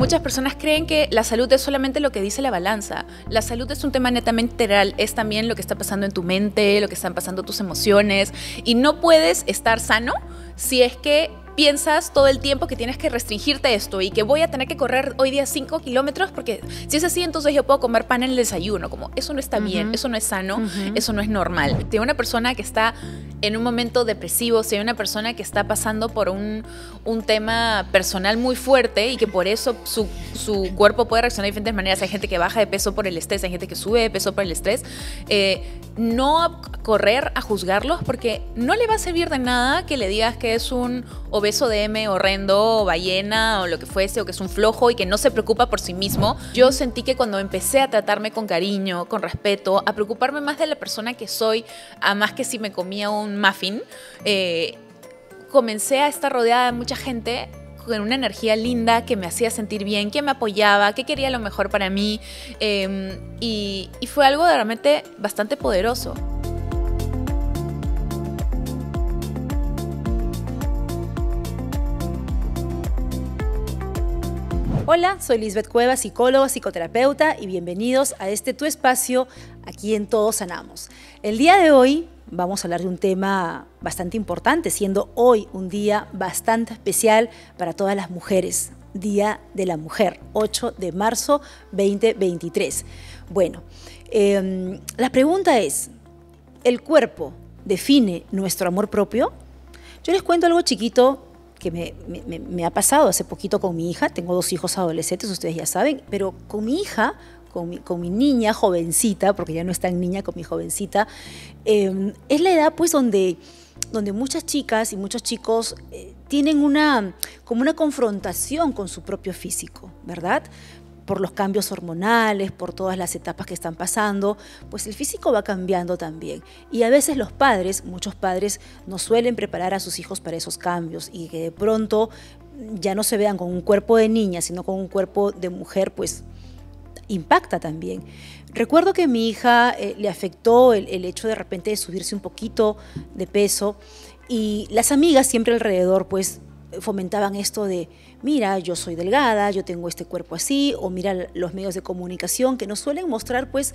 Muchas personas creen que la salud es solamente lo que dice la balanza. La salud es un tema netamente integral, es también lo que está pasando en tu mente, lo que están pasando tus emociones. Y no puedes estar sano si es que piensas todo el tiempo que tienes que restringirte esto y que voy a tener que correr hoy día 5 kilómetros porque si es así, entonces yo puedo comer pan en el desayuno. Como eso no está bien, eso no es sano, eso no es normal. Si hay una persona que está en un momento depresivo, si hay una persona que está pasando por un, tema personal muy fuerte y que por eso su, cuerpo puede reaccionar de diferentes maneras, hay gente que baja de peso por el estrés, hay gente que sube de peso por el estrés, eh, no correr a juzgarlos porque no le va a servir de nada que le digas que es un eso de M horrendo, ballena, o lo que fuese, o que es un flojo y que no se preocupa por sí mismo, yo sentí que cuando empecé a tratarme con cariño, con respeto, a preocuparme más de la persona que soy, a más que si me comía un muffin, eh, comencé a estar rodeada de mucha gente con una energía linda que me hacía sentir bien, que me apoyaba, que quería lo mejor para mí. Em, y fue algo realmente bastante poderoso. Hola, soy Lisbeth Cueva, psicóloga, psicoterapeuta y bienvenidos a este tu espacio aquí en Todos Sanamos. El día de hoy vamos a hablar de un tema bastante importante, siendo hoy un día bastante especial para todas las mujeres, Día de la Mujer, 8 de marzo 2023. Bueno, em, la pregunta es, ¿el cuerpo define nuestro amor propio? Yo les cuento algo chiquito que me, ha pasado hace poquito con mi hija, tengo dos hijos adolescentes, ustedes ya saben, pero con mi hija, con mi, niña jovencita, porque ya no es tan niña con mi jovencita, em, es la edad pues donde, donde muchas chicas y muchos chicos eh, tienen una, como una confrontación con su propio físico, ¿verdad? por los cambios hormonales, por todas las etapas que están pasando, pues el físico va cambiando también. Y a veces los padres, muchos padres, no suelen preparar a sus hijos para esos cambios y que de pronto ya no se vean con un cuerpo de niña, sino con un cuerpo de mujer, pues impacta también. Recuerdo que a mi hija eh, le afectó el, el hecho de repente de subirse un poquito de peso y las amigas siempre alrededor, pues fomentaban esto de, mira, yo soy delgada, yo tengo este cuerpo así, o mira los medios de comunicación que nos suelen mostrar, pues,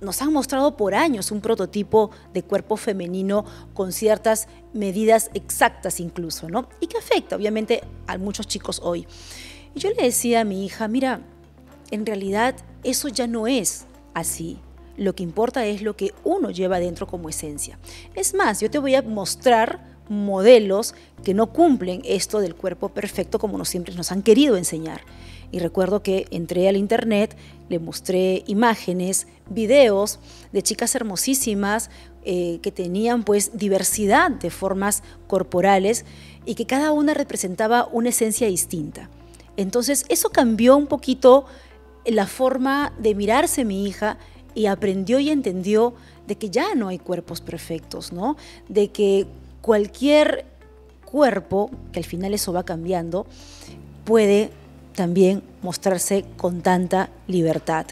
nos han mostrado por años un prototipo de cuerpo femenino con ciertas medidas exactas incluso, ¿no? Y que afecta, obviamente, a muchos chicos hoy. Y yo le decía a mi hija, mira, en realidad eso ya no es así. Lo que importa es lo que uno lleva dentro como esencia. Es más, yo te voy a mostrar modelos que no cumplen esto del cuerpo perfecto como nos siempre nos han querido enseñar. Y recuerdo que entré al internet, le mostré imágenes, videos de chicas hermosísimas eh, que tenían pues diversidad de formas corporales y que cada una representaba una esencia distinta. Entonces eso cambió un poquito la forma de mirarse mi hija y aprendió y entendió de que ya no hay cuerpos perfectos, ¿no? De que cualquier cuerpo, que al final eso va cambiando, puede también mostrarse con tanta libertad.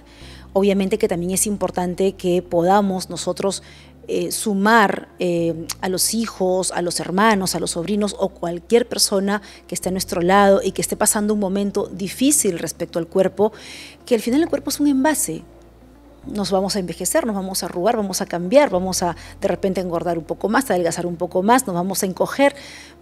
Obviamente que también es importante que podamos nosotros eh, sumar eh, a los hijos, a los hermanos, a los sobrinos o cualquier persona que esté a nuestro lado y que esté pasando un momento difícil respecto al cuerpo, que al final el cuerpo es un envase, nos vamos a envejecer, nos vamos a arrugar, vamos a cambiar, vamos a de repente engordar un poco más, adelgazar un poco más, nos vamos a encoger.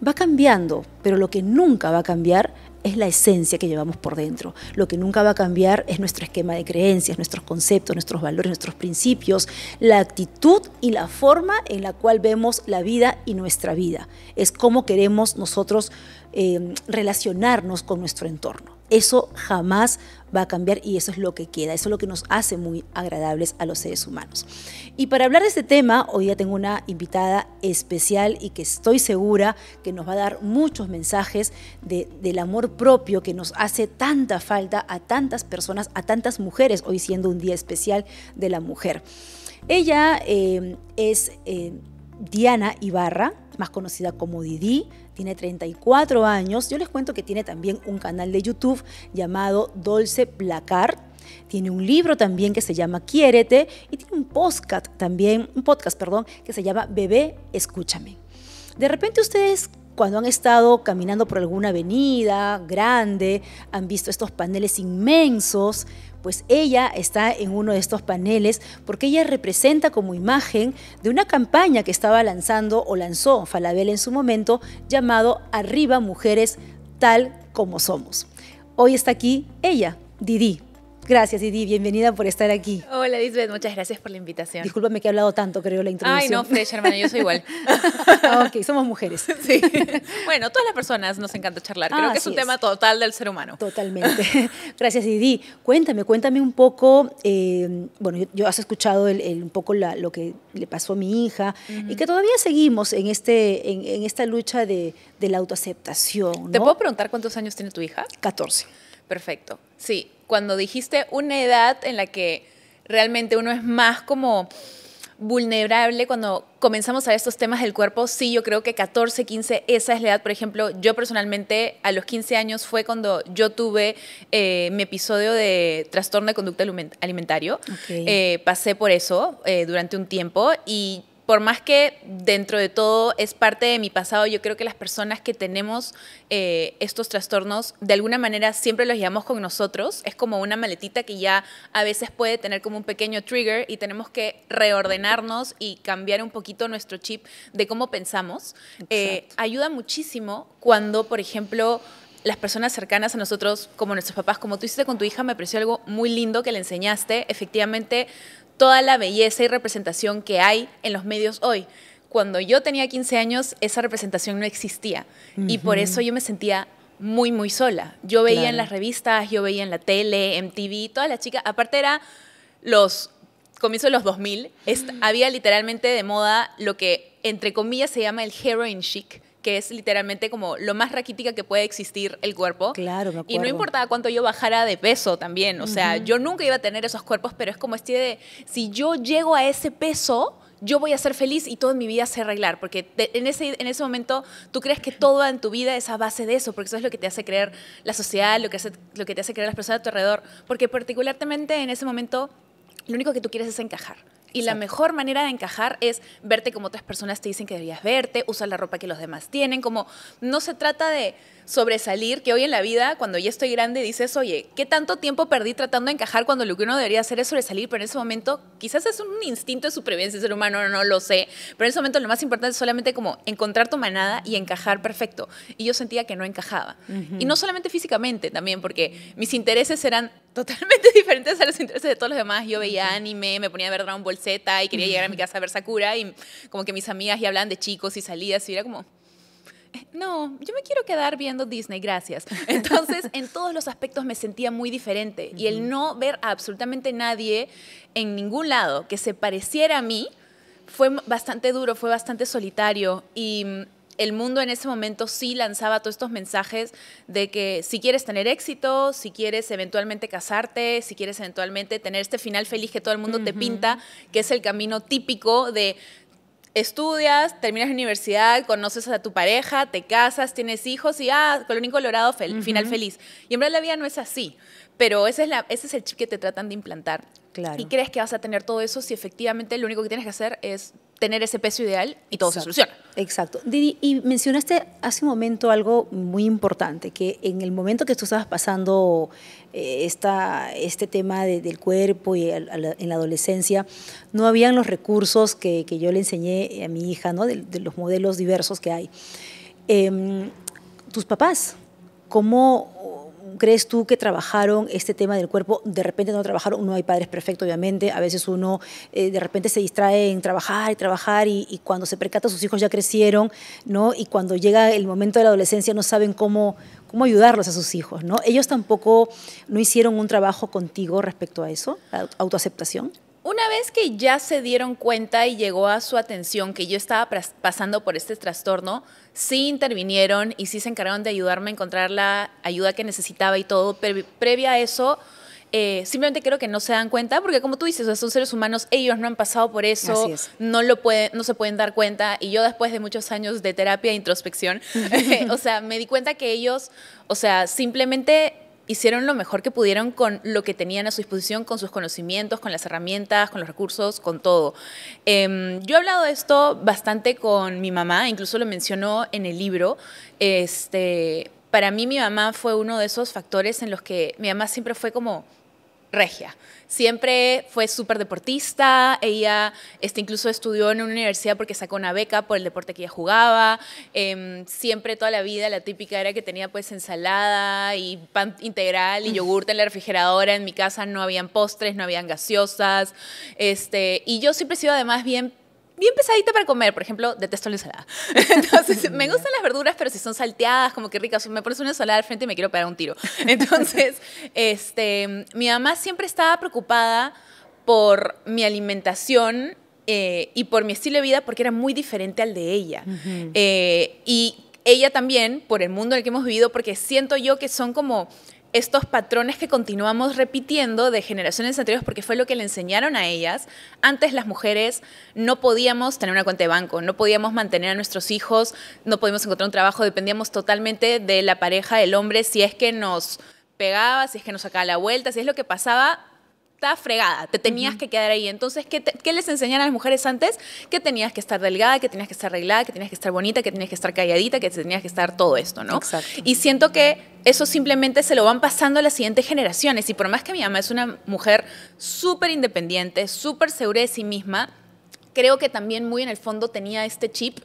Va cambiando, pero lo que nunca va a cambiar es la esencia que llevamos por dentro. Lo que nunca va a cambiar es nuestro esquema de creencias, nuestros conceptos, nuestros valores, nuestros principios, la actitud y la forma en la cual vemos la vida y nuestra vida. Es cómo queremos nosotros eh, relacionarnos con nuestro entorno. Eso jamás va a cambiar y eso es lo que queda, eso es lo que nos hace muy agradables a los seres humanos. Y para hablar de este tema, hoy ya tengo una invitada especial y que estoy segura que nos va a dar muchos mensajes del amor propio que nos hace tanta falta a tantas personas, a tantas mujeres, hoy siendo un día especial de la mujer. Ella eh, es eh, Diana Ibarra más conocida como Didi, tiene 34 años. Yo les cuento que tiene también un canal de YouTube llamado Dolce Placard, Tiene un libro también que se llama Quiérete y tiene un podcast también, un podcast, perdón, que se llama Bebé, escúchame. De repente ustedes cuando han estado caminando por alguna avenida grande, han visto estos paneles inmensos pues ella está en uno de estos paneles porque ella representa como imagen de una campaña que estaba lanzando o lanzó Falabella en su momento llamado Arriba Mujeres Tal como Somos. Hoy está aquí ella, Didi. Gracias, Idi. Bienvenida por estar aquí. Hola, Lisbeth. Muchas gracias por la invitación. Discúlpame que he hablado tanto, creo, la introducción. Ay, no, Fresh, hermana. Yo soy igual. ok, somos mujeres. Sí. Bueno, todas las personas nos encanta charlar. Creo ah, que es un tema total del ser humano. Totalmente. gracias, Idi. Cuéntame, cuéntame un poco. Eh, bueno, yo, has escuchado un poco lo que le pasó a mi hija y que todavía seguimos en, este, en, esta lucha de, la autoaceptación. ¿Te puedo preguntar cuántos años tiene tu hija? 14. Perfecto. Sí, cuando dijiste una edad en la que realmente uno es más como vulnerable cuando comenzamos a ver estos temas del cuerpo, sí, yo creo que 14, 15, esa es la edad, por ejemplo, yo personalmente a los 15 años fue cuando yo tuve eh, mi episodio de trastorno de conducta alimentario, eh, pasé por eso eh, durante un tiempo y por más que dentro de todo es parte de mi pasado, yo creo que las personas que tenemos eh, estos trastornos, de alguna manera siempre los llevamos con nosotros. Es como una maletita que ya a veces puede tener como un pequeño trigger y tenemos que reordenarnos y cambiar un poquito nuestro chip de cómo pensamos. Eh, ayuda muchísimo cuando, por ejemplo, las personas cercanas a nosotros, como nuestros papás, como tú hiciste con tu hija, me pareció algo muy lindo que le enseñaste. Efectivamente, toda la belleza y representación que hay en los medios hoy. Cuando yo tenía 15 años, esa representación no existía y por eso yo me sentía muy, muy sola. Yo veía en las revistas, yo veía en la tele, MTV, todas las chicas, aparte era los comienzos de los 2000, había literalmente de moda lo que entre comillas se llama el heroin chic, que es literalmente como lo más raquítica que puede existir el cuerpo. Claro, Y no importaba cuánto yo bajara de peso también, o sea, yo nunca iba a tener esos cuerpos, pero es como este de, si yo llego a ese peso, yo voy a ser feliz y toda mi vida se arreglar, porque en, ese, en ese momento tú crees que todo en tu vida es a base de eso, porque eso es lo que te hace creer la sociedad, lo que, lo que te hace creer las personas a tu alrededor, porque particularmente en ese momento lo único que tú quieres es encajar. Y la mejor manera de encajar es verte como otras personas te dicen que deberías verte, usar la ropa que los demás tienen, como no se trata de sobresalir, que hoy en la vida, cuando ya estoy grande, dices, oye, ¿qué tanto tiempo perdí tratando de encajar cuando lo que uno debería hacer es sobresalir? Pero en ese momento, quizás es un instinto de supervivencia ser humano, no, lo sé, pero en ese momento lo más importante es solamente como encontrar tu manada y encajar perfecto. Y yo sentía que no encajaba. Y no solamente físicamente también, porque mis intereses eran totalmente diferentes a los intereses de todos los demás. Yo veía anime, me ponía a ver Dragon Ball Z y quería llegar a mi casa a ver Sakura y como que mis amigas ya hablaban de chicos y salidas y era como, no, yo me quiero quedar viendo Disney, gracias. Entonces, en todos los aspectos me sentía muy diferente. Y el no ver a absolutamente nadie en ningún lado que se pareciera a mí fue bastante duro, fue bastante solitario. Y mm, el mundo en ese momento sí lanzaba todos estos mensajes de que si quieres tener éxito, si quieres eventualmente casarte, si quieres eventualmente tener este final feliz que todo el mundo te pinta, que es el camino típico de estudias, terminas la universidad, conoces a tu pareja, te casas, tienes hijos y, ah, colorín colorado, final feliz. Y en verdad la vida no es así, pero ese es, la, ese es el chip que te tratan de implantar. Claro. Y crees que vas a tener todo eso si efectivamente lo único que tienes que hacer es tener ese peso ideal y todo se soluciona. Exacto. Didi, y mencionaste hace un momento algo muy importante, que en el momento que tú estabas pasando eh, esta, este tema del cuerpo y en la adolescencia, no habían los recursos que, yo le enseñé a mi hija, ¿no? de, los modelos diversos que hay. Em, tus papás, ¿cómo crees tú que trabajaron este tema del cuerpo? De repente no trabajaron, no hay padres perfectos, obviamente. A veces uno eh, de repente se distrae en trabajar y trabajar y, cuando se percata sus hijos ya crecieron, ¿no? Y cuando llega el momento de la adolescencia no saben cómo, cómo ayudarlos a sus hijos, ¿no? ¿Ellos tampoco no hicieron un trabajo contigo respecto a eso, la autoaceptación? Una vez que ya se dieron cuenta y llegó a su atención que yo estaba pasando por este trastorno, sí intervinieron y sí se encargaron de ayudarme a encontrar la ayuda que necesitaba y todo, pero previa a eso... Eh, simplemente creo que no se dan cuenta, porque como tú dices, son seres humanos, ellos no han pasado por eso, no, lo pueden, no se pueden dar cuenta. Y yo después de muchos años de terapia e introspección, o sea, me di cuenta que ellos, o sea, simplemente hicieron lo mejor que pudieron con lo que tenían a su disposición, con sus conocimientos, con las herramientas, con los recursos, con todo. Em, yo he hablado de esto bastante con mi mamá, incluso lo mencionó en el libro. Este, para mí mi mamá fue uno de esos factores en los que mi mamá siempre fue como regia. Siempre fue súper deportista, ella este, incluso estudió en una universidad porque sacó una beca por el deporte que ella jugaba, em, siempre toda la vida la típica era que tenía pues ensalada y pan integral y mm. yogurte en la refrigeradora, en mi casa no habían postres, no habían gaseosas, este, y yo siempre he sido además bien bien pesadita para comer. Por ejemplo, detesto la ensalada. Entonces, me gustan las verduras, pero si son salteadas, como que ricas. me pones una ensalada al frente y me quiero pegar un tiro. Entonces, este, mi mamá siempre estaba preocupada por mi alimentación eh, y por mi estilo de vida porque era muy diferente al de ella. Eh, y ella también, por el mundo en el que hemos vivido, porque siento yo que son como estos patrones que continuamos repitiendo de generaciones anteriores porque fue lo que le enseñaron a ellas. Antes las mujeres no podíamos tener una cuenta de banco, no podíamos mantener a nuestros hijos, no podíamos encontrar un trabajo, dependíamos totalmente de la pareja, del hombre, si es que nos pegaba, si es que nos sacaba la vuelta, si es lo que pasaba, fregada, te tenías que quedar ahí. Entonces, ¿qué, ¿qué, les enseñan a las mujeres antes? Que tenías que estar delgada, que tenías que estar arreglada, que tenías que estar bonita, que tenías que estar calladita, que tenías que estar todo esto, ¿no? Exacto. Y siento que eso simplemente se lo van pasando a las siguientes generaciones. Y por más que mi mamá es una mujer súper independiente, súper segura de sí misma, creo que también muy en el fondo tenía este chip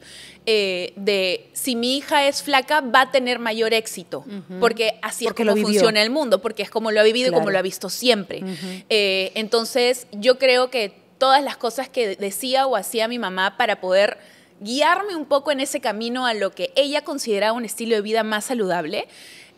eh, de si mi hija es flaca va a tener mayor éxito, porque así es como funciona el mundo, porque es como lo ha vivido y como lo ha visto siempre. Eh, entonces yo creo que todas las cosas que decía o hacía mi mamá para poder guiarme un poco en ese camino a lo que ella consideraba un estilo de vida más saludable,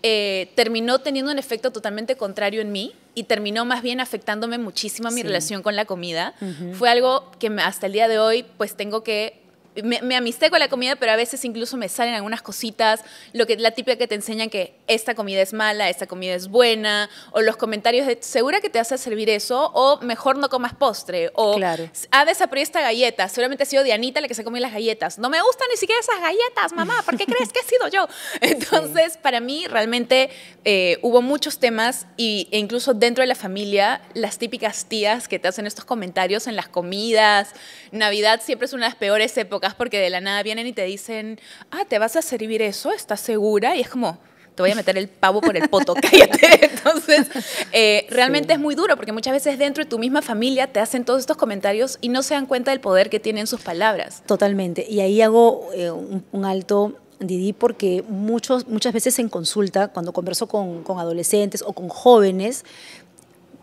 eh, terminó teniendo un efecto totalmente contrario en mí y terminó más bien afectándome muchísimo a mi relación con la comida. Fue algo que hasta el día de hoy pues tengo que me, amisté con la comida, pero a veces incluso me salen algunas cositas, lo que, la típica que te enseñan que esta comida es mala, esta comida es buena, o los comentarios de, segura que te hace servir eso, o mejor no comas postre, o claro. ha desaparecido esta galleta, seguramente ha sido Dianita la que se comió las galletas, no me gustan ni siquiera esas galletas, mamá, ¿por qué crees que he sido yo? Entonces, para mí realmente eh, hubo muchos temas y, e incluso dentro de la familia, las típicas tías que te hacen estos comentarios en las comidas, Navidad siempre es una de las peores épocas porque de la nada vienen y te dicen, ah, ¿te vas a servir eso? ¿Estás segura? Y es como, te voy a meter el pavo por el poto, cállate. Entonces, eh, realmente es muy duro porque muchas veces dentro de tu misma familia te hacen todos estos comentarios y no se dan cuenta del poder que tienen sus palabras. Totalmente. Y ahí hago eh, un, alto... Didi, porque muchos, muchas veces en consulta, cuando converso con adolescentes o con jóvenes,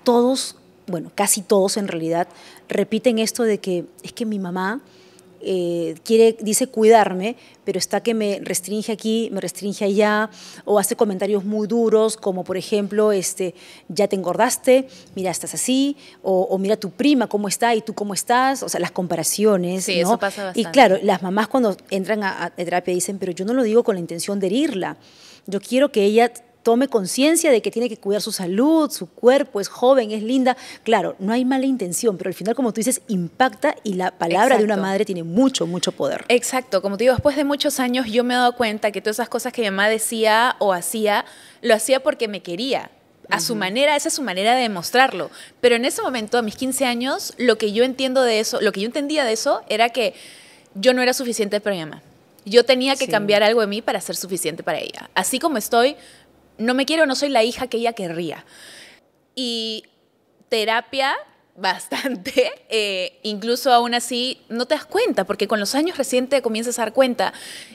todos, bueno, casi todos en realidad, repiten esto de que es que mi mamá eh, dice cuidarme, pero está que me restringe aquí, me restringe allá, o hace comentarios muy duros, como por ejemplo, este, ya te engordaste, mira, estás así, o, mira tu prima cómo está y tú cómo estás, o sea, las comparaciones. Y claro, las mamás cuando entran a, a terapia dicen, pero yo no lo digo con la intención de herirla, yo quiero que ella tome conciencia de que tiene que cuidar su salud, su cuerpo, es joven, es linda. Claro, no hay mala intención, pero al final, como tú dices, impacta y la palabra de una madre tiene mucho, mucho poder. Exacto, como te digo, después de muchos años yo me he dado cuenta que todas esas cosas que mi mamá decía o hacía, lo hacía porque me quería. A su manera, esa es su manera de demostrarlo. Pero en ese momento, a mis 15 años, lo que yo entiendo de eso, lo que yo entendía de eso era que yo no era suficiente para mi mamá. Yo tenía que cambiar algo de mí para ser suficiente para ella. Así como estoy, no me quiero, no soy la hija que ella querría. Y terapia bastante, eh, incluso aún así no te das cuenta, porque con los años recientes comienzas a dar cuenta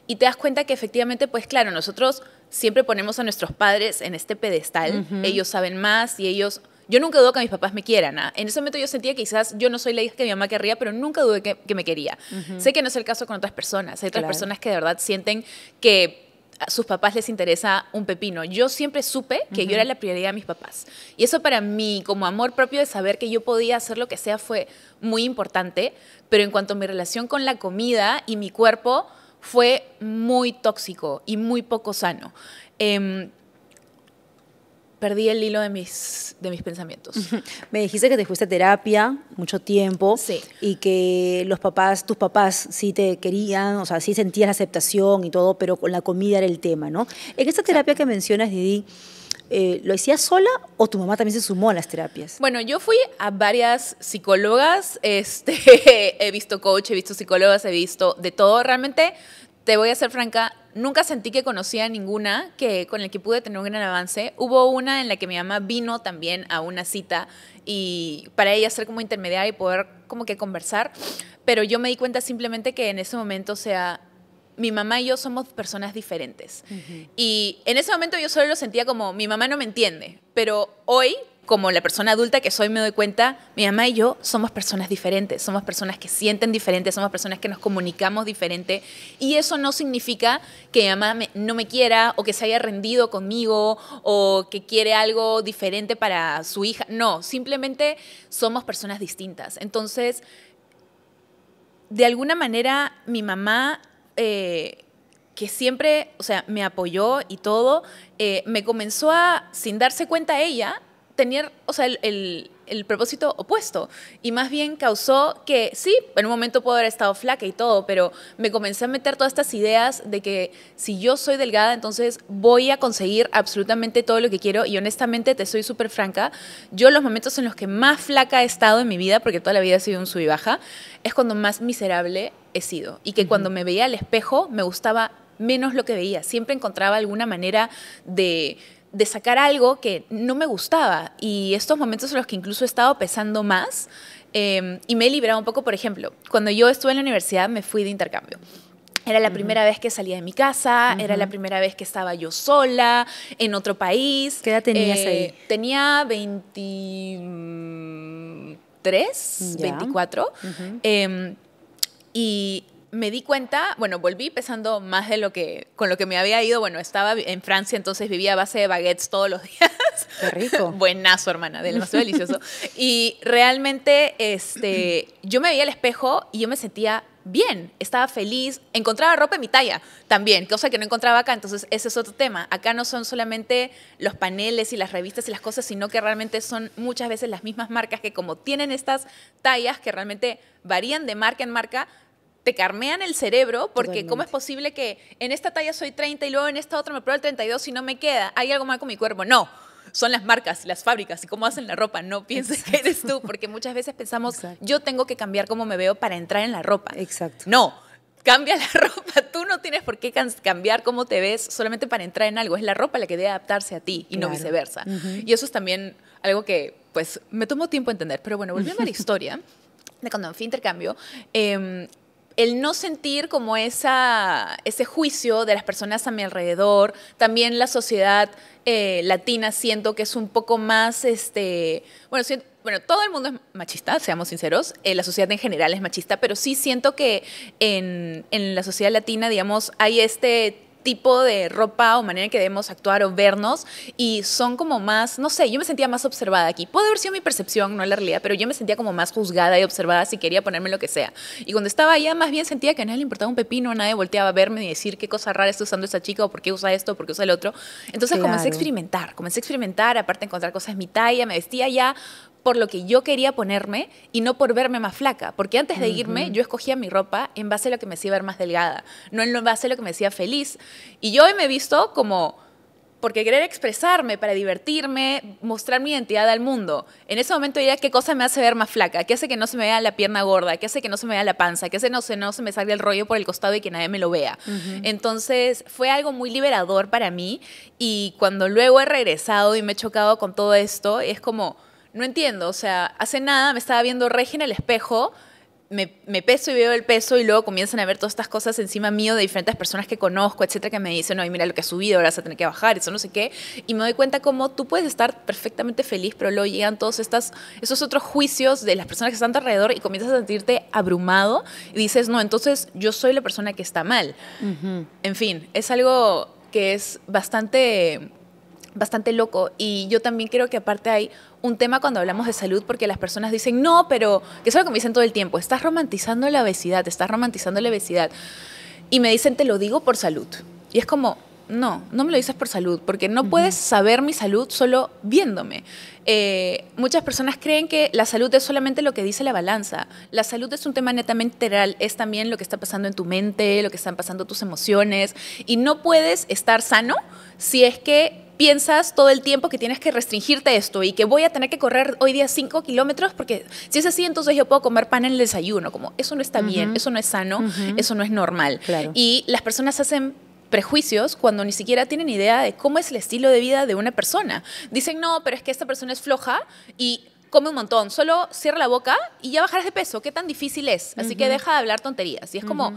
y te das cuenta que efectivamente, pues claro, nosotros siempre ponemos a nuestros padres en este pedestal, ellos saben más y ellos... Yo nunca dudo que mis papás me quieran. ¿ah? En ese momento yo sentía que quizás yo no soy la hija que mi mamá querría, pero nunca dudé que, me quería. Sé que no es el caso con otras personas. Hay otras personas que de verdad sienten que a sus papás les interesa un pepino. Yo siempre supe que yo era la prioridad de mis papás. Y eso para mí, como amor propio de saber que yo podía hacer lo que sea, fue muy importante. Pero en cuanto a mi relación con la comida y mi cuerpo, fue muy tóxico y muy poco sano. Em, perdí el hilo de mis, de mis pensamientos. Me dijiste que te fuiste a terapia mucho tiempo y que los papás, tus papás sí te querían, o sea, sí sentías la aceptación y todo, pero con la comida era el tema, ¿no? En esa terapia que mencionas, Didi, eh, ¿lo hacías sola o tu mamá también se sumó a las terapias? Bueno, yo fui a varias psicólogas, este, he visto coach, he visto psicólogas, he visto de todo. Realmente te voy a ser franca, nunca sentí que conocía ninguna que, con la que pude tener un gran avance. Hubo una en la que mi mamá vino también a una cita y para ella ser como intermediaria y poder como que conversar, pero yo me di cuenta simplemente que en ese momento, o sea, mi mamá y yo somos personas diferentes. Y en ese momento yo solo lo sentía como, mi mamá no me entiende, pero hoy como la persona adulta que soy me doy cuenta, mi mamá y yo somos personas diferentes, somos personas que sienten diferentes somos personas que nos comunicamos diferente y eso no significa que mi mamá no me quiera o que se haya rendido conmigo o que quiere algo diferente para su hija, no, simplemente somos personas distintas. Entonces, de alguna manera mi mamá... Eh, que siempre, o sea, me apoyó y todo, eh, me comenzó a, sin darse cuenta ella, tenía, o sea, el, propósito opuesto. Y más bien causó que, sí, en un momento puedo haber estado flaca y todo, pero me comencé a meter todas estas ideas de que si yo soy delgada, entonces voy a conseguir absolutamente todo lo que quiero. Y honestamente, te soy súper franca, yo los momentos en los que más flaca he estado en mi vida, porque toda la vida he sido un sub baja, es cuando más miserable he sido. Y que cuando me veía al espejo, me gustaba menos lo que veía. Siempre encontraba alguna manera de de sacar algo que no me gustaba. Y estos momentos son los que incluso he estado pesando más em, y me he liberado un poco, por ejemplo, cuando yo estuve en la universidad me fui de intercambio. Era la primera vez que salía de mi casa, era la primera vez que estaba yo sola, en otro país. ¿Qué edad tenías eh, ahí? Tenía 23, 24. Em, y me di cuenta, bueno, volví pesando más de lo que, con lo que me había ido. Bueno, estaba en Francia, entonces vivía a base de baguettes todos los días. Qué rico. Buenazo, hermana, más delicioso. Y realmente, este, yo me veía al espejo y yo me sentía bien, estaba feliz, encontraba ropa en mi talla también, cosa que no encontraba acá, entonces ese es otro tema. Acá no son solamente los paneles y las revistas y las cosas, sino que realmente son muchas veces las mismas marcas que como tienen estas tallas que realmente varían de marca en marca, te carmean el cerebro porque ¿cómo es posible que en esta talla soy 30 y luego en esta otra me pruebo el 32 y no me queda? ¿Hay algo mal con mi cuerpo? No. Son las marcas, las fábricas y cómo hacen la ropa. No pienses que eres tú, porque muchas veces pensamos, yo tengo que cambiar cómo me veo para entrar en la ropa. Exacto. No, cambia la ropa. Tú no tienes por qué cambiar cómo te ves solamente para entrar en algo. Es la ropa la que debe adaptarse a ti y no viceversa. Y eso es también algo que, pues, me tomó tiempo entender. Pero bueno, volviendo a la historia de cuando fui intercambio, em, el no sentir como esa, ese juicio de las personas a mi alrededor, también la sociedad eh, latina siento que es un poco más, este, bueno, bueno, todo el mundo es machista, seamos sinceros, eh, la sociedad en general es machista, pero sí siento que en, en la sociedad latina, digamos, hay este tipo de ropa o manera que debemos actuar o vernos y son como más, no sé, yo me sentía más observada aquí. Puede haber sido mi percepción, no la realidad, pero yo me sentía como más juzgada y observada si quería ponerme lo que sea. Y cuando estaba allá, más bien sentía que a nadie le importaba un pepino, nadie volteaba a verme y decir qué cosa rara está usando esta chica o por qué usa esto o por qué usa el otro. Entonces comencé a experimentar, comencé a experimentar, aparte encontrar cosas en mi talla, me vestía ya por lo que yo quería ponerme y no por verme más flaca. Porque antes de irme, yo escogía mi ropa en base a lo que me hacía ver más delgada, no en base a lo que me hacía feliz. Y yo hoy me he visto como porque querer expresarme, para divertirme, mostrar mi identidad al mundo. En ese momento diría, qué cosa me hace ver más flaca, qué hace que no se me vea la pierna gorda, qué hace que no se me vea la panza, qué hace que no se, no se me salga el rollo por el costado y que nadie me lo vea. Entonces fue algo muy liberador para mí y cuando luego he regresado y me he chocado con todo esto, es como no entiendo, o sea, hace nada me estaba viendo Regi en el espejo, me, peso y veo el peso y luego comienzan a ver todas estas cosas encima mío de diferentes personas que conozco, etcétera, que me dicen, no, mira lo que ha subido, ahora vas a tener que bajar, eso no sé qué. Y me doy cuenta como tú puedes estar perfectamente feliz, pero luego llegan todos estas, esos otros juicios de las personas que están alrededor y comienzas a sentirte abrumado y dices, no, entonces yo soy la persona que está mal. En fin, es algo que es bastante, bastante loco y yo también creo que aparte hay un tema cuando hablamos de salud porque las personas dicen, no, pero, que es lo que me dicen todo el tiempo, estás romantizando la obesidad, estás romantizando la obesidad. Y me dicen, te lo digo por salud. Y es como, no, no me lo dices por salud, porque no puedes saber mi salud solo viéndome. Eh, muchas personas creen que la salud es solamente lo que dice la balanza. La salud es un tema netamente real, es también lo que está pasando en tu mente, lo que están pasando tus emociones, y no puedes estar sano si es que piensas todo el tiempo que tienes que restringirte esto y que voy a tener que correr hoy día 5 kilómetros porque si es así, entonces yo puedo comer pan en el desayuno. Como eso no está bien, eso no es sano, eso no es normal. Y las personas hacen prejuicios cuando ni siquiera tienen idea de cómo es el estilo de vida de una persona. Dicen, no, pero es que esta persona es floja y come un montón, solo cierra la boca y ya bajarás de peso, qué tan difícil es. Así que deja de hablar tonterías. Y es como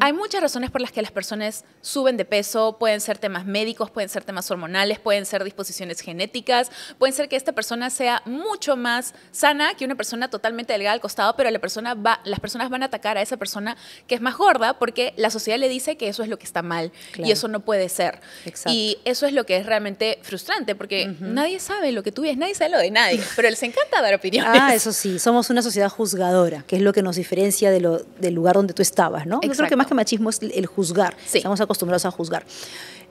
hay muchas razones por las que las personas suben de peso, pueden ser temas médicos, pueden ser temas hormonales, pueden ser disposiciones genéticas, pueden ser que esta persona sea mucho más sana que una persona totalmente delgada al costado, pero la persona va, las personas van a atacar a esa persona que es más gorda porque la sociedad le dice que eso es lo que está mal y eso no puede ser. Y eso es lo que es realmente frustrante porque nadie sabe lo que tú ves, nadie sabe lo de nadie, pero les encanta dar opiniones. Ah, eso sí, somos una sociedad juzgadora, que es lo que nos diferencia de lo, del lugar donde tú estabas, ¿no? es creo que más que machismo es el juzgar. Estamos acostumbrados a juzgar.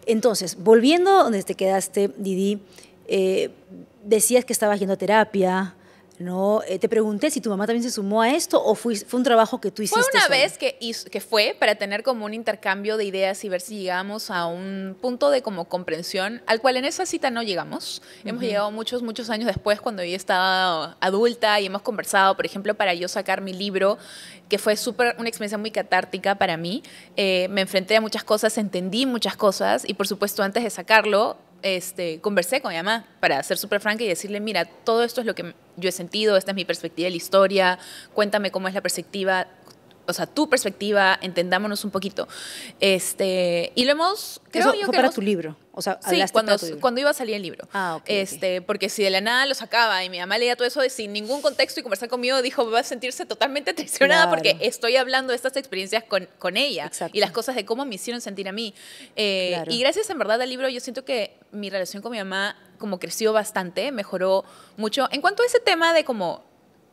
Entonces, volviendo donde te quedaste, Didi, eh, decías que estabas yendo a terapia, ¿no? Eh, te pregunté si tu mamá también se sumó a esto o fue, un trabajo que tú hiciste. Fue una vez que, fue para tener como un intercambio de ideas y ver si llegamos a un punto de como comprensión, al cual en esa cita no llegamos. Hemos llegado muchos, muchos años después cuando yo estaba adulta y hemos conversado, por ejemplo, para yo sacar mi libro, que fue súper una experiencia muy catártica para mí. Eh, me enfrenté a muchas cosas, entendí muchas cosas y por supuesto antes de sacarlo este, conversé con mi mamá para ser súper franca y decirle, mira, todo esto es lo que yo he sentido, esta es mi perspectiva de la historia, cuéntame cómo es la perspectiva o sea, tu perspectiva, entendámonos un poquito. Este, y lo hemos, creo Eso yo fue para tu libro, o sea, sí, cuando, cuando iba a salir el libro. Ah, este, porque si de la nada lo sacaba y mi mamá leía todo eso sin ningún contexto y conversar conmigo, dijo, va a sentirse totalmente traicionada porque estoy hablando de estas experiencias con, con ella y las cosas de cómo me hicieron sentir a mí. Eh, y gracias en verdad al libro, yo siento que mi relación con mi mamá como creció bastante, mejoró mucho. En cuanto a ese tema de como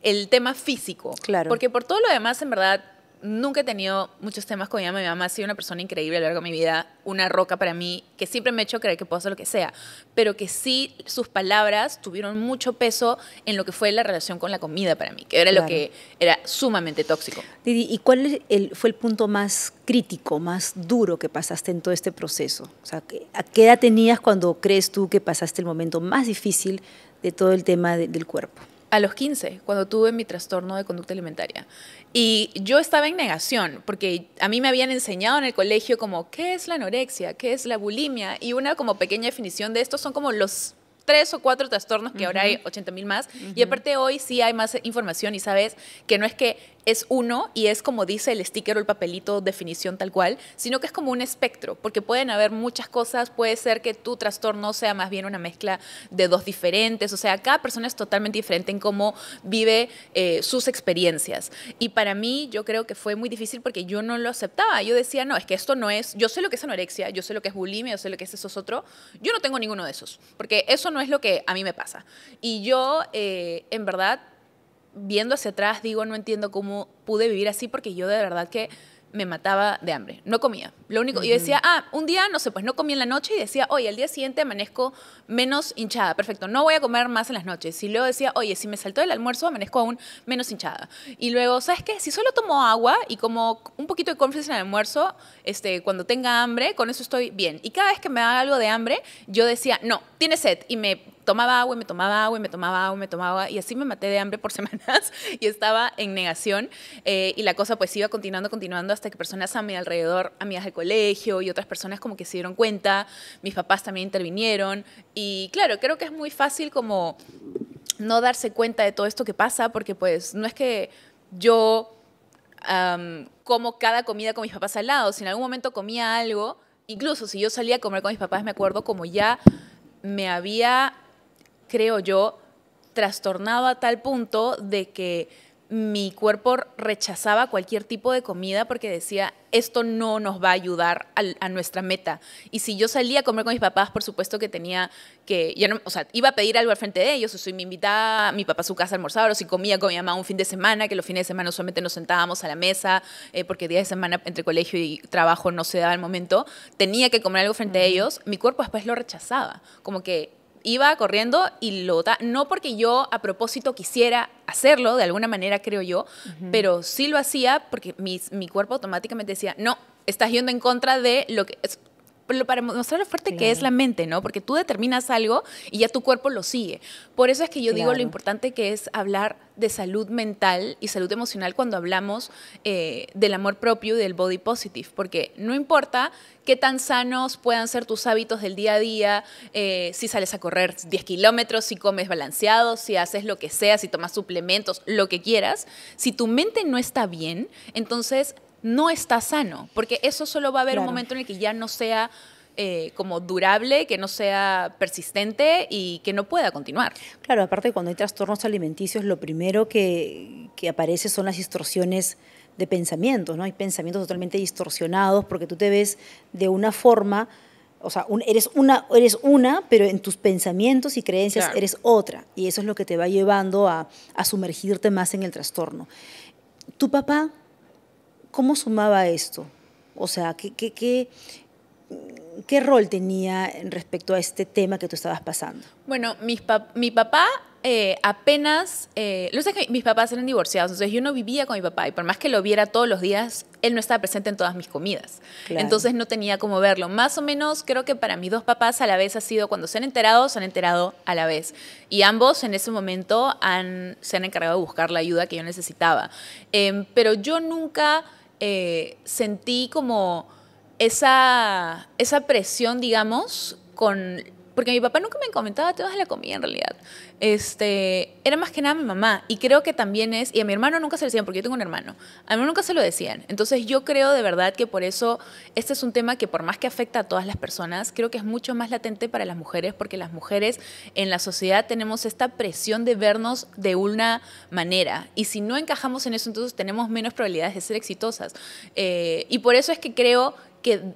el tema físico, claro. porque por todo lo demás en verdad nunca he tenido muchos temas con ella. Mi mamá ha sido una persona increíble a lo largo de mi vida, una roca para mí, que siempre me ha hecho creer que puedo hacer lo que sea, pero que sí sus palabras tuvieron mucho peso en lo que fue la relación con la comida para mí, que era lo que era sumamente tóxico. Didi, ¿y cuál fue el punto más crítico, más duro que pasaste en todo este proceso? O sea, ¿a qué edad tenías cuando crees tú que pasaste el momento más difícil de todo el tema del cuerpo? A los 15, cuando tuve mi trastorno de conducta alimentaria. Y yo estaba en negación, porque a mí me habían enseñado en el colegio como, ¿qué es la anorexia? ¿Qué es la bulimia? Y una como pequeña definición de esto son como los tres o cuatro trastornos que ahora hay 80 mil más. Y aparte hoy sí hay más información y sabes que no es que es uno y es como dice el sticker o el papelito, definición tal cual, sino que es como un espectro, porque pueden haber muchas cosas, puede ser que tu trastorno sea más bien una mezcla de dos diferentes, o sea, cada persona es totalmente diferente en cómo vive eh, sus experiencias. Y para mí yo creo que fue muy difícil porque yo no lo aceptaba, yo decía, no, es que esto no es, yo sé lo que es anorexia, yo sé lo que es bulimia, yo sé lo que es eso es otro, yo no tengo ninguno de esos, porque eso no es lo que a mí me pasa. Y yo, eh, en verdad, viendo hacia atrás digo, no entiendo cómo pude vivir así porque yo de verdad que me mataba de hambre, no comía. Lo único, yo decía, ah, un día, no sé, pues no comí en la noche y decía, oye, al día siguiente amanezco menos hinchada, perfecto, no voy a comer más en las noches. Y luego decía, oye, si me saltó el almuerzo, amanezco aún menos hinchada. Y luego, ¿sabes qué? Si solo tomo agua y como un poquito de cómplice en el almuerzo, este, cuando tenga hambre, con eso estoy bien. Y cada vez que me da algo de hambre, yo decía, no, tiene sed. Y me tomaba agua, y me tomaba agua, y me tomaba agua, me tomaba agua, y así me maté de hambre por semanas y estaba en negación. Eh, y la cosa pues iba continuando, continuando hasta que personas a mi alrededor, amigas del colegio y otras personas como que se dieron cuenta, mis papás también intervinieron. Y claro, creo que es muy fácil como no darse cuenta de todo esto que pasa, porque pues no es que yo como cada comida con mis papás al lado, si en algún momento comía algo, incluso si yo salía a comer con mis papás, me acuerdo como ya me había creo yo, trastornado a tal punto de que mi cuerpo rechazaba cualquier tipo de comida porque decía, esto no nos va a ayudar a, nuestra meta. Y si yo salía a comer con mis papás, por supuesto que tenía que, ya no, o sea, iba a pedir algo al frente de ellos, o si me invitaba mi papá a su casa a almorzar, o si comía con mi mamá un fin de semana, que los fines de semana solamente nos sentábamos a la mesa, eh, porque días de semana entre colegio y trabajo no se daba el momento, tenía que comer algo frente a ellos, mi cuerpo después lo rechazaba, como que iba corriendo y lo no porque yo a propósito quisiera hacerlo, de alguna manera creo yo, pero sí lo hacía porque mi, mi cuerpo automáticamente decía, no, estás yendo en contra de lo que para mostrar lo fuerte que es la mente, ¿no? Porque tú determinas algo y ya tu cuerpo lo sigue. Por eso es que yo digo lo importante que es hablar de salud mental y salud emocional cuando hablamos eh, del amor propio y del body positive, porque no importa qué tan sanos puedan ser tus hábitos del día a día, eh, si sales a correr 10 kilómetros, si comes balanceado, si haces lo que sea, si tomas suplementos, lo que quieras, si tu mente no está bien, entonces no está sano, porque eso solo va a haber un momento en el que ya no sea eh, como durable, que no sea persistente y que no pueda continuar. Claro, aparte cuando hay trastornos alimenticios, lo primero que, aparece son las distorsiones de pensamientos, ¿no? Hay pensamientos totalmente distorsionados porque tú te ves de una forma o sea, eres, una, eres una, pero en tus pensamientos y creencias eres otra. Y eso es lo que te va llevando a, a, sumergirte más en el trastorno. Tu papá ¿Cómo sumaba esto? O sea, ¿qué, qué, qué, rol tenía respecto a este tema que tú estabas pasando? Bueno, mi papá eh, apenas, eh, lo sé que mis papás eran divorciados, entonces yo no vivía con mi papá y por más que lo viera todos los días, él no estaba presente en todas mis comidas. Entonces no tenía cómo verlo. Más o menos creo que para mis dos papás a la vez ha sido cuando se han enterado, se han enterado a la vez. Y ambos en ese momento han, se han encargado de buscar la ayuda que yo necesitaba. Em, pero yo nunca eh, sentí como esa, esa presión, digamos, con porque mi papá nunca me comentaba vas de la comida en realidad. Este, era más que nada mi mamá y creo que también es, y a mi hermano nunca se lo decían, porque yo tengo un hermano, a mí nunca se lo decían. Entonces yo creo de verdad que por eso este es un tema que por más que afecta a todas las personas, creo que es mucho más latente para las mujeres, porque las mujeres en la sociedad tenemos esta presión de vernos de una manera y si no encajamos en eso, entonces tenemos menos probabilidades de ser exitosas. Eh, y por eso es que creo que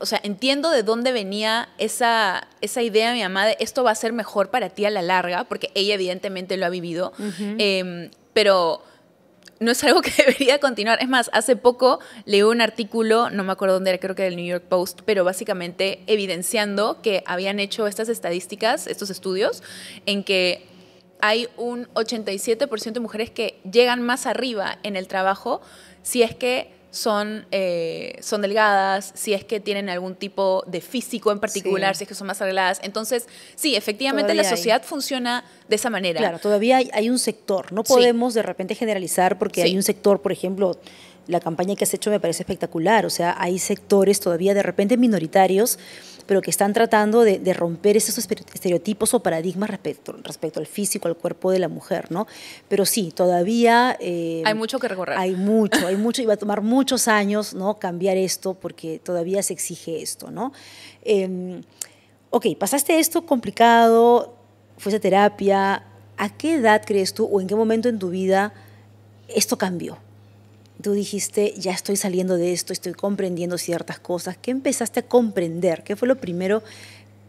o sea, entiendo de dónde venía esa, idea de mi mamá de esto va a ser mejor para ti a la larga, porque ella evidentemente lo ha vivido, em, pero no es algo que debería continuar. Es más, hace poco leí un artículo, no me acuerdo dónde era, creo que del New York Post, pero básicamente evidenciando que habían hecho estas estadísticas, estos estudios, en que hay un 87% de mujeres que llegan más arriba en el trabajo si es que son, eh, son delgadas, si es que tienen algún tipo de físico en particular, si es que son más arregladas. Entonces, sí, efectivamente la sociedad funciona de esa manera. Claro, todavía hay, un sector. No podemos de repente generalizar porque hay un sector, por ejemplo, la campaña que has hecho me parece espectacular. O sea, hay sectores todavía de repente minoritarios, pero que están tratando de, romper esos estereotipos o paradigmas respecto, respecto al físico, al cuerpo de la mujer, ¿no? Pero sí, todavía... Eh, hay mucho que recorrer. Hay mucho, hay mucho, y va a tomar muchos años, ¿no? Cambiar esto porque todavía se exige esto, ¿no? Em, ok, pasaste esto complicado, fuiste a terapia, ¿a qué edad crees tú o en qué momento en tu vida esto cambió? tú dijiste, ya estoy saliendo de esto, estoy comprendiendo ciertas cosas? ¿Qué empezaste a comprender? ¿Qué fue lo primero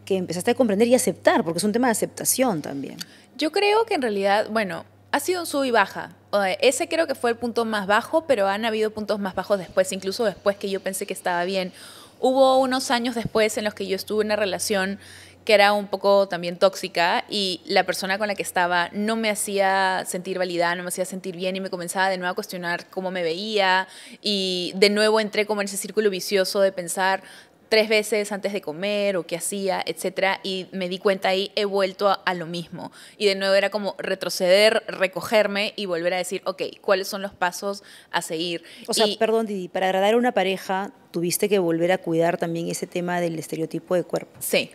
que empezaste a comprender y aceptar? Porque es un tema de aceptación también. Yo creo que en realidad, bueno, ha sido un sub y baja. Ese creo que fue el punto más bajo, pero han habido puntos más bajos después, incluso después que yo pensé que estaba bien. Hubo unos años después en los que yo estuve en una relación que era un poco también tóxica y la persona con la que estaba no me hacía sentir validada, no me hacía sentir bien y me comenzaba de nuevo a cuestionar cómo me veía y de nuevo entré como en ese círculo vicioso de pensar tres veces antes de comer o qué hacía, etcétera, y me di cuenta ahí he vuelto a, lo mismo. Y de nuevo era como retroceder, recogerme y volver a decir, ok, ¿cuáles son los pasos a seguir? O sea, perdón Didi, para agradar a una pareja tuviste que volver a cuidar también ese tema del estereotipo de cuerpo. Sí,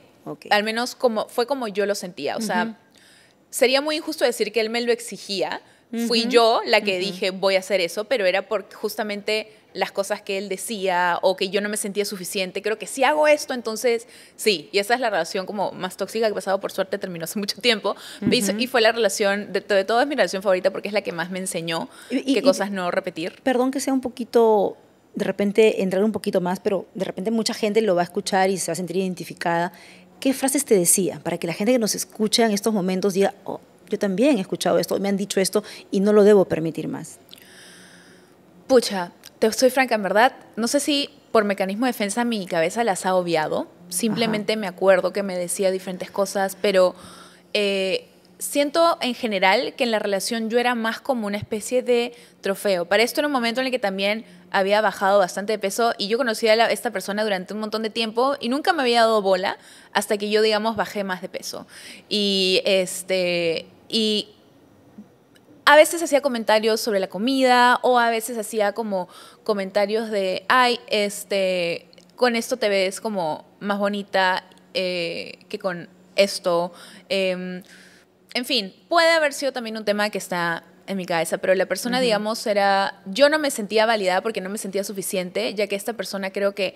al menos como, fue como yo lo sentía. O sea, sería muy injusto decir que él me lo exigía. Fui yo la que dije voy a hacer eso, pero era porque justamente las cosas que él decía o que yo no me sentía suficiente. Creo que si hago esto, entonces sí. Y esa es la relación como más tóxica que he pasado, por suerte terminó hace mucho tiempo. y fue la relación, de, de, todo mi relación favorita porque es la que más me enseñó qué cosas no repetir. Perdón que sea un poquito, de repente entrar un poquito más, pero de repente mucha gente lo va a escuchar y se va a sentir identificada. ¿Qué frases te decía? Para que la gente que nos escucha en estos momentos diga, oh, yo también he escuchado esto, me han dicho esto y no lo debo permitir más. Pucha, te soy franca, en verdad, no sé si por mecanismo de defensa mi cabeza las ha obviado, simplemente me acuerdo que me decía diferentes cosas, pero eh, siento en general que en la relación yo era más como una especie de trofeo. Para esto era un momento en el que también había bajado bastante de peso y yo conocía a esta persona durante un montón de tiempo y nunca me había dado bola hasta que yo, digamos, bajé más de peso. Y este. Y a veces hacía comentarios sobre la comida o a veces hacía como comentarios de, ay, este, con esto te ves como más bonita eh, que con esto. Em, en fin, puede haber sido también un tema que está en mi cabeza, pero la persona, digamos, era, yo no me sentía validada porque no me sentía suficiente, ya que esta persona creo que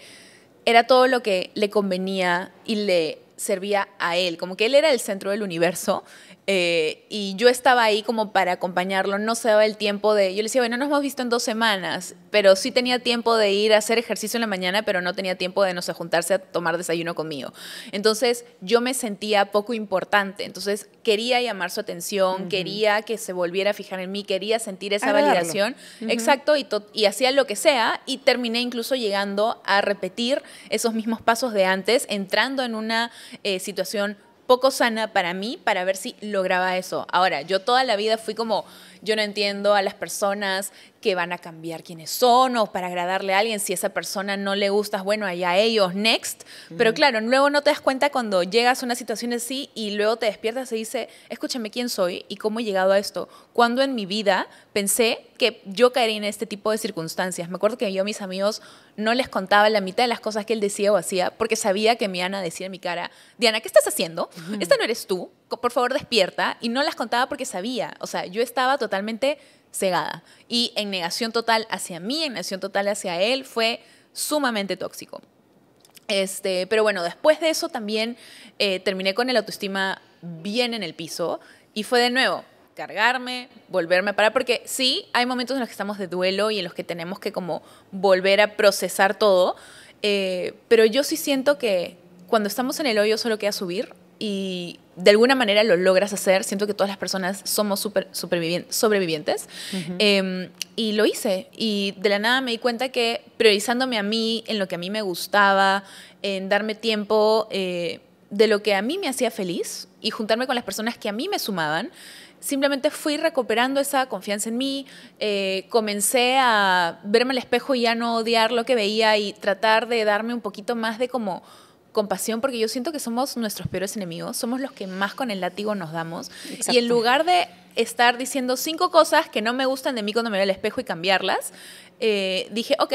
era todo lo que le convenía y le servía a él, como que él era el centro del universo eh, y yo estaba ahí como para acompañarlo, no se daba el tiempo de, yo le decía, bueno, nos hemos visto en dos semanas, pero sí tenía tiempo de ir a hacer ejercicio en la mañana, pero no tenía tiempo de, no sé, juntarse a tomar desayuno conmigo. Entonces yo me sentía poco importante, entonces quería llamar su atención, quería que se volviera a fijar en mí, quería sentir esa validación, exacto, y, y hacía lo que sea, y terminé incluso llegando a repetir esos mismos pasos de antes, entrando en una eh, situación poco sana para mí para ver si lograba eso. Ahora, yo toda la vida fui como yo no entiendo a las personas que van a cambiar quiénes son o para agradarle a alguien. Si esa persona no le gustas, bueno, allá ellos, next. Pero claro, luego no te das cuenta cuando llegas a una situación así y luego te despiertas y dices, escúchame quién soy y cómo he llegado a esto. Cuando en mi vida pensé que yo caería en este tipo de circunstancias. Me acuerdo que yo a mis amigos no les contaba la mitad de las cosas que él decía o hacía porque sabía que me iban a decir en mi cara, Diana, ¿qué estás haciendo? Esta no eres tú por favor despierta, y no las contaba porque sabía, o sea, yo estaba totalmente cegada y en negación total hacia mí, en negación total hacia él, fue sumamente tóxico. Este, pero bueno, después de eso también eh, terminé con el autoestima bien en el piso y fue de nuevo cargarme, volverme a parar, porque sí, hay momentos en los que estamos de duelo y en los que tenemos que como volver a procesar todo, eh, pero yo sí siento que cuando estamos en el hoyo solo queda subir y de alguna manera lo logras hacer. Siento que todas las personas somos super, sobrevivientes. Em, y lo hice. Y de la nada me di cuenta que priorizándome a mí, en lo que a mí me gustaba, en darme tiempo eh, de lo que a mí me hacía feliz y juntarme con las personas que a mí me sumaban, simplemente fui recuperando esa confianza en mí, eh, comencé a verme al espejo y ya no odiar lo que veía y tratar de darme un poquito más de como compasión, porque yo siento que somos nuestros peores enemigos, somos los que más con el látigo nos damos. Y en lugar de estar diciendo cinco cosas que no me gustan de mí cuando me veo al espejo y cambiarlas, eh, dije, ok,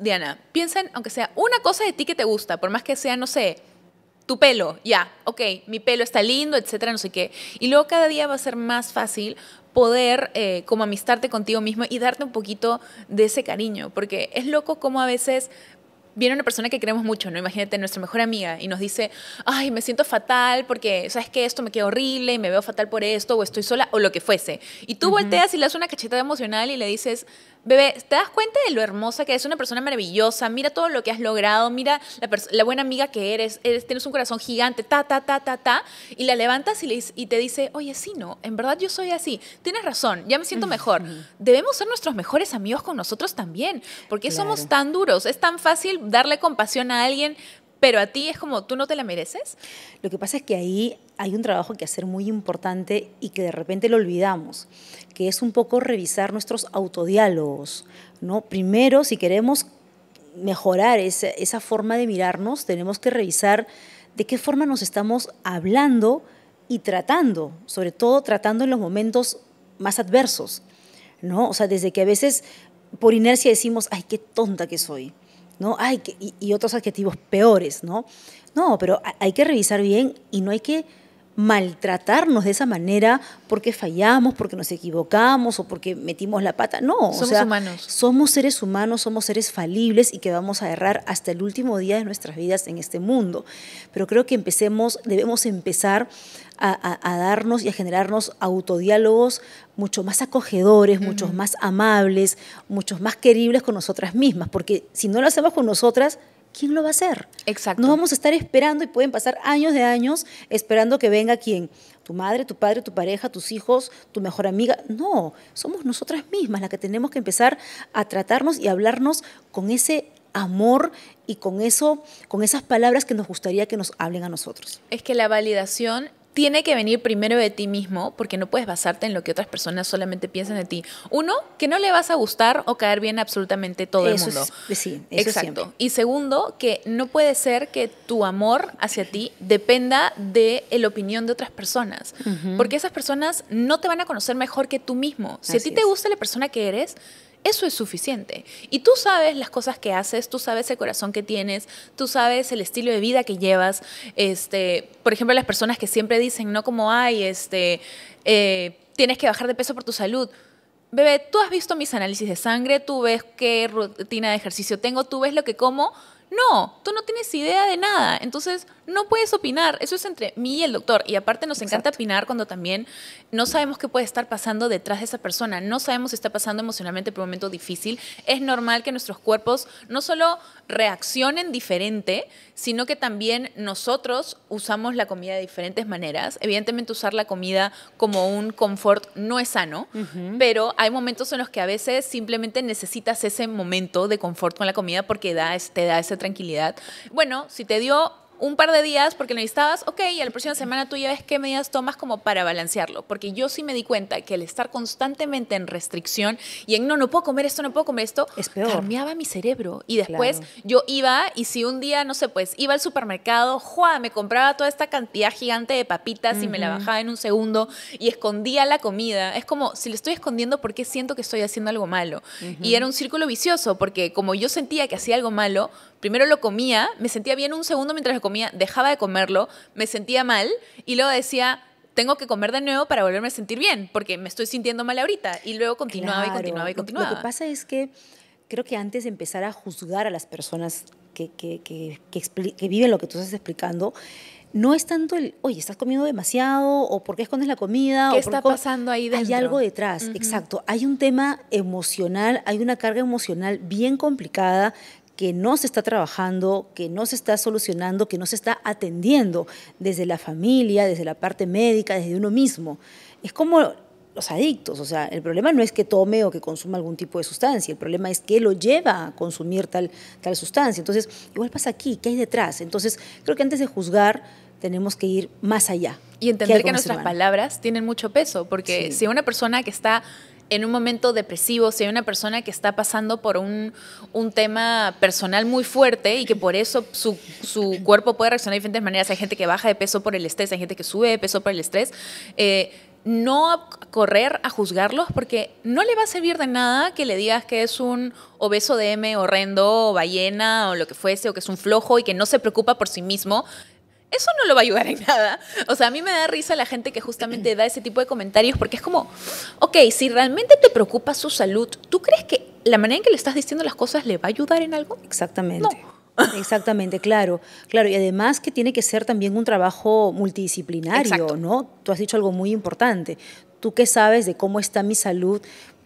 Diana, piensen, aunque sea una cosa de ti que te gusta, por más que sea, no sé, tu pelo, ya, ok, mi pelo está lindo, etcétera, no sé qué. Y luego cada día va a ser más fácil poder eh, como amistarte contigo mismo y darte un poquito de ese cariño, porque es loco como a veces viene una persona que queremos mucho, ¿no? Imagínate, nuestra mejor amiga, y nos dice, ay, me siento fatal porque, ¿sabes que Esto me queda horrible y me veo fatal por esto, o estoy sola, o lo que fuese. Y tú volteas y le das una cachetada emocional y le dices, bebé, ¿te das cuenta de lo hermosa que es? Una persona maravillosa, mira todo lo que has logrado, mira la, buena amiga que eres, tienes un corazón gigante, ta, ta, ta, ta, ta, y la levantas y, y te dice, oye, sí, no, en verdad yo soy así, tienes razón, ya me siento mejor. Debemos ser nuestros mejores amigos con nosotros también, porque somos tan duros, es tan fácil darle compasión a alguien, pero a ti es como tú no te la mereces. Lo que pasa es que ahí hay un trabajo que hacer muy importante y que de repente lo olvidamos, que es un poco revisar nuestros autodiálogos. ¿no? Primero, si queremos mejorar esa, forma de mirarnos, tenemos que revisar de qué forma nos estamos hablando y tratando, sobre todo tratando en los momentos más adversos. ¿no? O sea, desde que a veces por inercia decimos, ay, qué tonta que soy, ¿no? Ay, que, y, y, otros adjetivos peores, ¿no? No, pero hay que revisar bien y no hay que maltratarnos de esa manera porque fallamos, porque nos equivocamos o porque metimos la pata. No, somos humanos. Somos seres humanos, somos seres falibles y que vamos a errar hasta el último día de nuestras vidas en este mundo. Pero creo que empecemos, debemos empezar a, darnos y a generarnos autodiálogos mucho más acogedores, mucho muchos más amables, muchos más queribles con nosotras mismas, porque si no lo hacemos con nosotras, ¿quién lo va a hacer? Exacto. No vamos a estar esperando y pueden pasar años de años esperando que venga quién. tu madre, tu padre, tu pareja, tus hijos, tu mejor amiga. No, somos nosotras mismas las que tenemos que empezar a tratarnos y hablarnos con ese amor y con eso, con esas palabras que nos gustaría que nos hablen a nosotros. Es que la validación tiene que venir primero de ti mismo, porque no puedes basarte en lo que otras personas solamente piensan de ti. Uno, que no le vas a gustar o caer bien a absolutamente todo el mundo. sí, Exacto. Y segundo, que no puede ser que tu amor hacia ti dependa de la opinión de otras personas, porque esas personas no te van a conocer mejor que tú mismo. Si a ti te gusta la persona que eres, eso es suficiente. Y tú sabes las cosas que haces, tú sabes el corazón que tienes, tú sabes el estilo de vida que llevas. Este, por ejemplo, las personas que siempre dicen, no como hay, este, eh, tienes que bajar de peso por tu salud. Bebé, tú has visto mis análisis de sangre, tú ves qué rutina de ejercicio tengo, tú ves lo que como, no, tú no tienes idea de nada, entonces no puedes opinar. Eso es entre mí y el doctor. Y aparte nos encanta opinar cuando también no sabemos qué puede estar pasando detrás de esa persona, no sabemos si está pasando emocionalmente por un momento difícil. Es normal que nuestros cuerpos no solo reaccionen diferente, sino que también nosotros usamos la comida de diferentes maneras. Evidentemente usar la comida como un confort no es sano, pero hay momentos en los que a veces simplemente necesitas ese momento de confort con la comida porque te da esa tranquilidad. Bueno, si te dio un par de días porque necesitabas, ok, y a la próxima semana tú ya ves qué medidas tomas como para balancearlo. Porque yo sí me di cuenta que el estar constantemente en restricción y en no, no puedo comer esto, no puedo comer esto, es mi cerebro. Y después yo iba y si un día, no sé, pues iba al supermercado, jua, me compraba toda esta cantidad gigante de papitas y me la bajaba en un segundo y escondía la comida. Es como, si le estoy escondiendo, ¿por qué siento que estoy haciendo algo malo? Y era un círculo vicioso porque como yo sentía que hacía algo malo, primero lo comía, me sentía bien un segundo mientras lo comía, dejaba de comerlo, me sentía mal y luego decía, tengo que comer de nuevo para volverme a sentir bien, porque me estoy sintiendo mal ahorita. Y luego continuaba y continuaba y continuaba. Lo, que pasa es que creo que antes de empezar a juzgar a las personas que, viven lo que tú estás explicando, no es tanto el, oye, estás comiendo demasiado, o por qué escondes la comida. ¿Qué está pasando ahí dentro? Hay algo detrás, exacto. Hay un tema emocional, hay una carga emocional bien complicada que no se está trabajando, que no se está solucionando, que no se está atendiendo desde la familia, desde la parte médica, desde uno mismo. Es como los adictos, o sea, el problema no es que tome o que consuma algún tipo de sustancia, el problema es que lo lleva a consumir tal, tal sustancia. Entonces, igual pasa aquí, ¿qué hay detrás? Entonces, creo que antes de juzgar tenemos que ir más allá. Y entender que nuestras palabras tienen mucho peso, porque si una persona que está en un momento depresivo, si hay una persona que está pasando por un, tema personal muy fuerte y que por eso su, cuerpo puede reaccionar de diferentes maneras, hay gente que baja de peso por el estrés, hay gente que sube de peso por el estrés, eh, no correr a juzgarlos porque no le va a servir de nada que le digas que es un obeso DM horrendo, o ballena o lo que fuese, o que es un flojo y que no se preocupa por sí mismo eso no lo va a ayudar en nada. O sea, a mí me da risa la gente que justamente da ese tipo de comentarios porque es como, ok, si realmente te preocupa su salud, ¿tú crees que la manera en que le estás diciendo las cosas le va a ayudar en algo? Exactamente. No. Exactamente, claro, claro. Y además que tiene que ser también un trabajo multidisciplinario, ¿no? Tú has dicho algo muy importante. ¿Tú qué sabes de cómo está mi salud?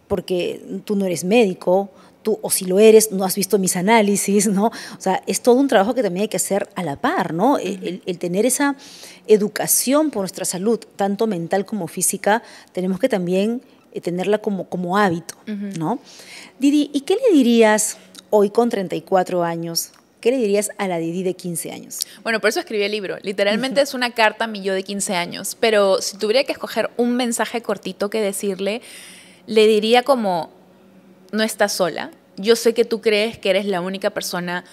Porque tú no eres médico, tú, o si lo eres, no has visto mis análisis, ¿no? O sea, es todo un trabajo que también hay que hacer a la par, ¿no? El, tener esa educación por nuestra salud, tanto mental como física, tenemos que también eh, tenerla como, hábito, ¿no? Didi, ¿y qué le dirías hoy con 34 años ¿Qué le dirías a la Didi de 15 años? Bueno, por eso escribí el libro. Literalmente es una carta a mi yo de 15 años. Pero si tuviera que escoger un mensaje cortito que decirle, le diría como, no estás sola. Yo sé que tú crees que eres la única persona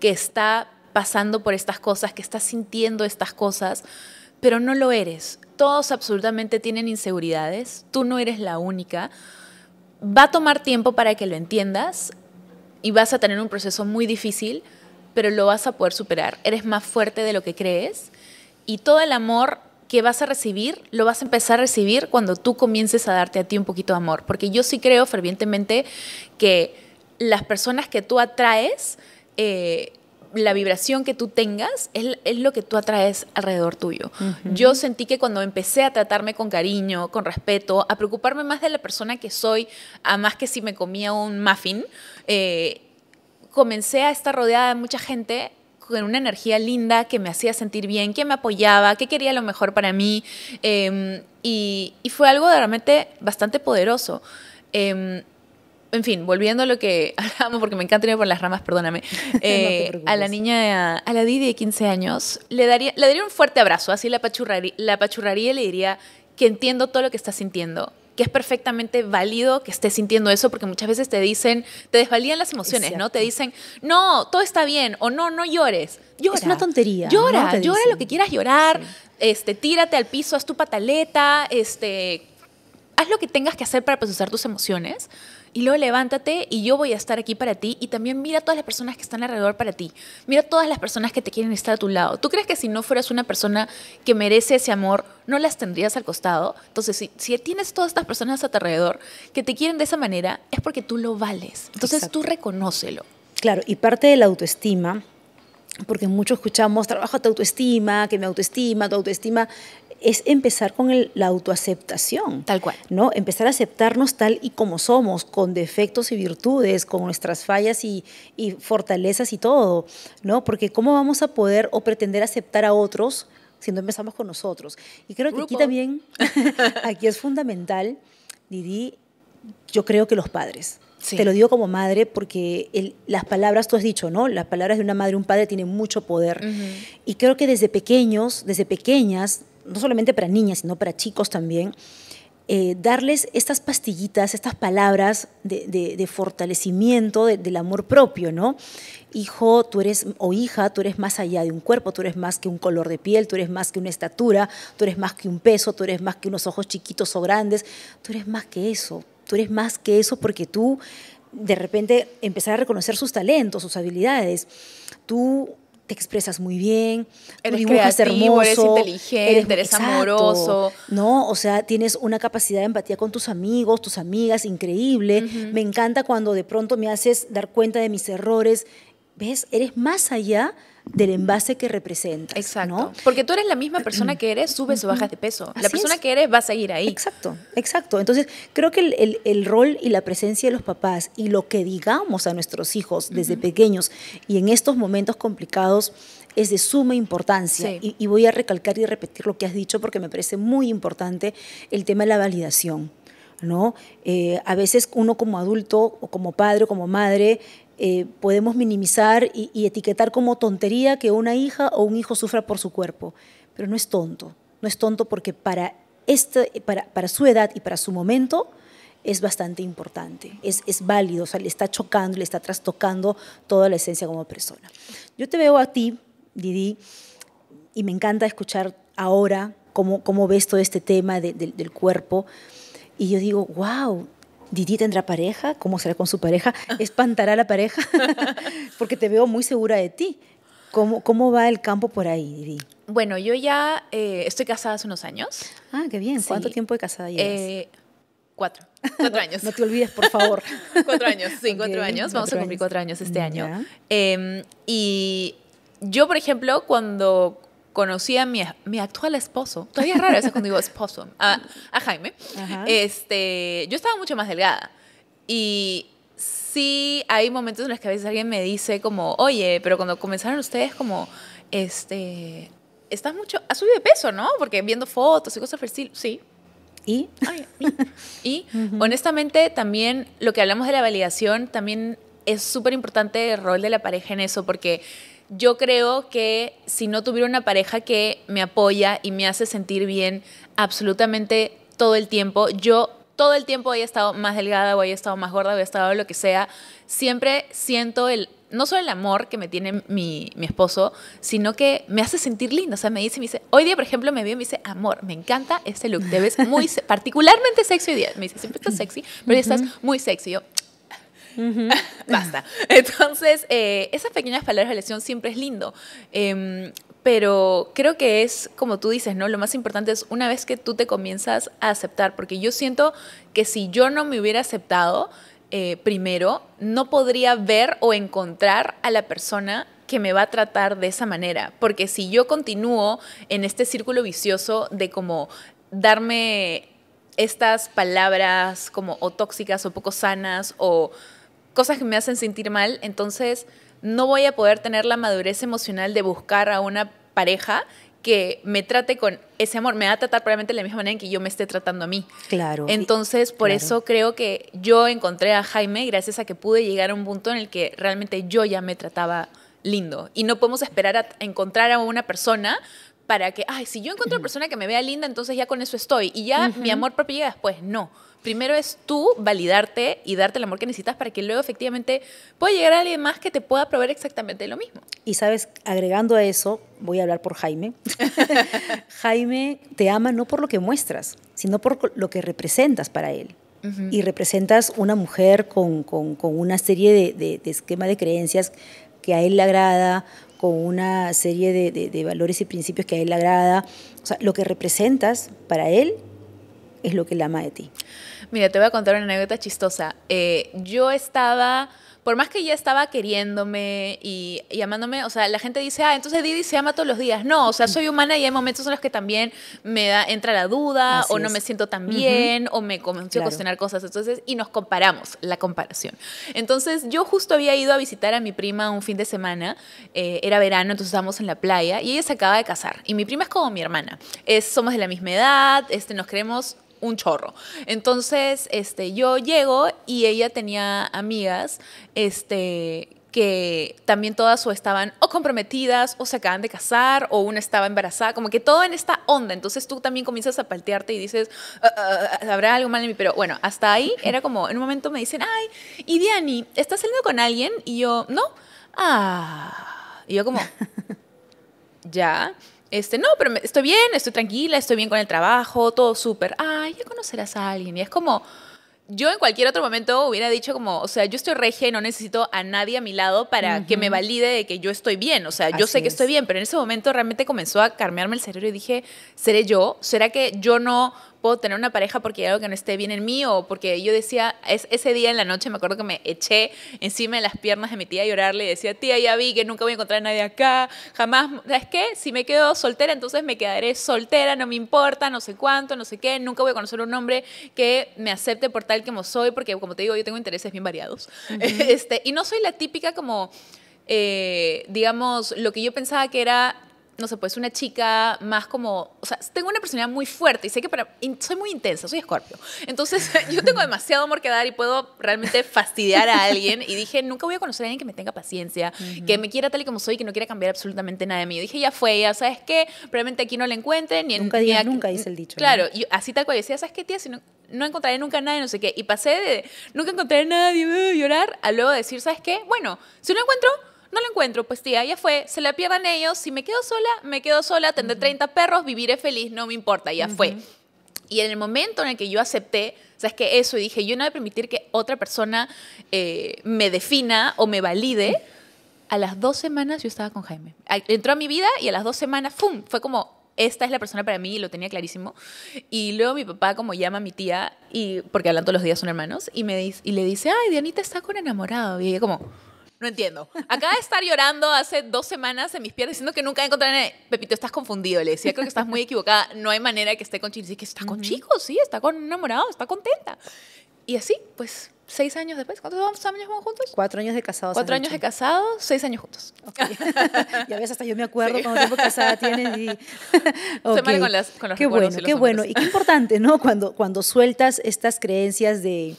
que está pasando por estas cosas, que está sintiendo estas cosas, pero no lo eres. Todos absolutamente tienen inseguridades, tú no eres la única. Va a tomar tiempo para que lo entiendas y vas a tener un proceso muy difícil, pero lo vas a poder superar. Eres más fuerte de lo que crees y todo el amor que vas a recibir, lo vas a empezar a recibir cuando tú comiences a darte a ti un poquito de amor. Porque yo sí creo fervientemente que las personas que tú atraes, eh, la vibración que tú tengas es, lo que tú atraes alrededor tuyo. Yo sentí que cuando empecé a tratarme con cariño, con respeto, a preocuparme más de la persona que soy, a más que si me comía un muffin, eh, comencé a estar rodeada de mucha gente con una energía linda que me hacía sentir bien, que me apoyaba, que quería lo mejor para mí. Em, y, fue algo realmente bastante poderoso. Em, en fin, volviendo a lo que hablábamos, porque me encanta irme por las ramas, perdóname. Eh, a la niña, a la Didi de 15 años, le daría, le daría un fuerte abrazo, así la pachurraría la y le diría que entiendo todo lo que está sintiendo que es perfectamente válido que estés sintiendo eso, porque muchas veces te dicen, te desvalían las emociones, ¿no? Te dicen, no, todo está bien, o no, no llores. Llora. Es una tontería. Llora, llora lo que quieras llorar, este, tírate al piso, haz tu pataleta, este, haz lo que tengas que hacer para procesar tus emociones, y luego levántate y yo voy a estar aquí para ti y también mira a todas las personas que están alrededor para ti, mira a todas las personas que te quieren estar a tu lado. ¿Tú crees que si no fueras una persona que merece ese amor, no las tendrías al costado? Entonces, si, tienes todas estas personas a tu alrededor que te quieren de esa manera, es porque tú lo vales. Entonces tú reconócelo. Claro, y parte de la autoestima porque muchos escuchamos, trabaja tu autoestima, que me autoestima, tu autoestima, es empezar con la autoaceptación. Tal cual. ¿no? Empezar a aceptarnos tal y como somos, con defectos y virtudes, con nuestras fallas y, fortalezas y todo, ¿no? Porque ¿cómo vamos a poder o pretender aceptar a otros si no empezamos con nosotros? Y creo que aquí también, aquí es fundamental, Didi, yo creo que los padres. Te lo digo como madre porque las palabras, tú has dicho, ¿no? Las palabras de una madre, un padre tienen mucho poder. Y creo que desde pequeños, desde pequeñas, no solamente para niñas, sino para chicos también, eh, darles estas pastillitas, estas palabras de, fortalecimiento del amor propio, ¿no? Hijo, tú eres, o hija, tú eres más allá de un cuerpo, tú eres más que un color de piel, tú eres más que una estatura, tú eres más que un peso, tú eres más que unos ojos chiquitos o grandes, tú eres más que eso, tú eres más que eso porque tú de repente empezar a reconocer sus talentos, sus habilidades, tú te expresas muy bien, eres hermoso, eres inteligente, eres, amoroso. No, o sea, tienes una capacidad de empatía con tus amigos, tus amigas, increíble. Me encanta cuando de pronto me haces dar cuenta de mis errores. ¿Ves? Eres más allá del envase que representa. Exacto. ¿no? Porque tú eres la misma persona mm. que eres, subes o bajas de peso. la persona que eres va a seguir ahí. Exacto, exacto. Entonces, creo que el, rol y la presencia de los papás y lo que digamos a nuestros hijos desde pequeños y en estos momentos complicados es de suma importancia. Y, voy a recalcar y repetir lo que has dicho porque me parece muy importante el tema de la validación. ¿no? Eh, a veces uno como adulto, o como padre, o como madre, eh, podemos minimizar y, etiquetar como tontería que una hija o un hijo sufra por su cuerpo, pero no es tonto, no es tonto porque para, este, para, para su edad y para su momento es bastante importante, es, es válido, o sea, le está chocando, le está trastocando toda la esencia como persona. Yo te veo a ti, Didi, y me encanta escuchar ahora cómo, cómo ves todo este tema del cuerpo, y yo digo, wow, Didi tendrá pareja, cómo será con su pareja, espantará la pareja, porque te veo muy segura de ti. ¿Cómo, cómo va el campo por ahí, Didi? Bueno, yo ya eh, estoy casada hace unos años. Ah, qué bien. ¿Cuánto tiempo de casada llevas? Eh, cuatro. Cuatro años. no, te olvides, por favor. cuatro años, sí, cuatro años. Vamos a cumplir cuatro años este año. Em, y yo, por ejemplo, cuando conocí a mi, mi actual esposo, todavía es raro eso cuando digo esposo, a, Jaime, este, yo estaba mucho más delgada y sí hay momentos en los que a veces alguien me dice como, oye, pero cuando comenzaron ustedes como, este, estás mucho, has subido de peso, ¿no? Porque viendo fotos y cosas así sí. ¿Y? y, honestamente también lo que hablamos de la validación también es súper importante el rol de la pareja en eso porque yo creo que si no tuviera una pareja que me apoya y me hace sentir bien absolutamente todo el tiempo, yo todo el tiempo haya estado más delgada o haya estado más gorda o haya estado lo que sea, siempre siento el no solo el amor que me tiene mi, esposo, sino que me hace sentir linda. O sea, me dice, me dice, hoy día, por ejemplo, me vio y me dice, amor, me encanta este look, te ves muy, particularmente sexy hoy día. Me dice, siempre estás sexy, pero hoy estás muy sexy. Yo, Basta. Entonces, eh, esas pequeñas palabras de lección siempre es lindo. Em, pero creo que es, como tú dices, ¿no? Lo más importante es una vez que tú te comienzas a aceptar, porque yo siento que si yo no me hubiera aceptado eh, primero, no podría ver o encontrar a la persona que me va a tratar de esa manera, porque si yo continúo en este círculo vicioso de como darme estas palabras como o tóxicas o poco sanas o cosas que me hacen sentir mal, entonces no voy a poder tener la madurez emocional de buscar a una pareja que me trate con ese amor, me va a tratar probablemente de la misma manera en que yo me esté tratando a mí. Claro. Entonces, por eso creo que yo encontré a Jaime gracias a que pude llegar a un punto en el que realmente yo ya me trataba lindo. Y no podemos esperar a encontrar a una persona para que, ay, si yo encuentro a una persona que me vea linda, entonces ya con eso estoy. Y ya mi amor propio llega después. No primero es tú validarte y darte el amor que necesitas para que luego efectivamente pueda llegar a alguien más que te pueda proveer exactamente lo mismo. Y sabes, agregando a eso, voy a hablar por Jaime. Jaime te ama no por lo que muestras, sino por lo que representas para él. Y representas una mujer con, una serie de, de, de esquema de creencias que a él le agrada, con una serie de, de, valores y principios que a él le agrada. O sea, lo que representas para él es lo que la ama de ti. Mira, te voy a contar una anécdota chistosa. Eh, yo estaba, por más que ella estaba queriéndome y, y amándome, o sea, la gente dice, ah, entonces Didi se ama todos los días. No, o sea, soy humana y hay momentos en los que también me da, entra la duda o no me siento tan bien o me comienzo a cuestionar cosas. Entonces, y nos comparamos, la comparación. Entonces, yo justo había ido a visitar a mi prima un fin de semana, eh, era verano, entonces estábamos en la playa y ella se acaba de casar. Y mi prima es como mi hermana, somos de la misma edad, este, nos creemos un chorro. Entonces, este, yo llego y ella tenía amigas, este, que también todas o estaban o comprometidas o se acaban de casar o una estaba embarazada, como que todo en esta onda. Entonces tú también comienzas a paltearte y dices, ah, ah, ah, habrá algo mal en mí, pero bueno, hasta ahí era como, en un momento me dicen, ay, y Diani, ¿estás saliendo con alguien? Y yo, no, ah, y yo como, ya. Este, no, pero estoy bien, estoy tranquila, estoy bien con el trabajo, todo súper. Ay, ya conocerás a alguien. Y es como, yo en cualquier otro momento hubiera dicho como, o sea, yo estoy regia y no necesito a nadie a mi lado para que me valide de que yo estoy bien. O sea, yo sé que estoy bien, pero en ese momento realmente comenzó a carmearme el cerebro y dije, ¿seré yo? ¿Será que yo no puedo tener una pareja porque algo que no esté bien en mí o porque yo decía, ese día en la noche me acuerdo que me eché encima de las piernas de mi tía a llorarle y decía, tía, ya vi que nunca voy a encontrar a nadie acá, jamás, es que Si me quedo soltera, entonces me quedaré soltera, no me importa, no sé cuánto, no sé qué, nunca voy a conocer un hombre que me acepte por tal como soy, porque como te digo, yo tengo intereses bien variados. este, y no soy la típica como... Eh, digamos, lo que yo pensaba que era no sé, pues una chica más como, o sea, tengo una personalidad muy fuerte y sé que soy muy intensa, soy escorpio. Entonces, yo tengo demasiado amor que dar y puedo realmente fastidiar a alguien. Y dije, nunca voy a conocer a alguien que me tenga paciencia, que me quiera tal y como soy, que no quiera cambiar absolutamente nada de mí. Y dije, ya fue, ya sabes que probablemente aquí no la encuentren. Ni nunca, en, nunca dice el dicho. Claro, y así tal cual. decía, ¿sabes qué, tía? Si no, no encontraré nunca nadie, no sé qué. Y pasé de nunca encontrar a nadie, llorar, a luego decir, ¿sabes qué? Bueno, si no encuentro no lo encuentro, pues tía, ya fue, se la pierdan ellos, si me quedo sola, me quedo sola, tendré 30 perros, viviré feliz, no me importa, ya fue. Y en el momento en el que yo acepté, sabes que eso, y dije, yo no voy a permitir que otra persona eh, me defina o me valide, a las dos semanas yo estaba con Jaime. Entró a mi vida y a las dos semanas, ¡fum! Fue como, esta es la persona para mí, y lo tenía clarísimo. Y luego mi papá como llama a mi tía, y, porque hablan todos los días son hermanos, y, me, y le dice, ay, Dianita está con enamorado. Y ella como... No entiendo. Acaba de estar llorando hace dos semanas en mis pies, diciendo que nunca encontraré. Pepito, estás confundido. Le decía, creo que estás muy equivocada. No hay manera que esté con chicos. Dice que está con chicos, sí, está con un enamorado, está contenta. Y así, pues, seis años después. ¿Cuántos años vamos juntos? Cuatro años de casados. Cuatro años de casados, seis años juntos. y a veces hasta yo me acuerdo sí. tiempo casada tienen. y... Se con, las, con los Qué bueno, qué bueno. Y qué importante, ¿no? Cuando, cuando sueltas estas creencias de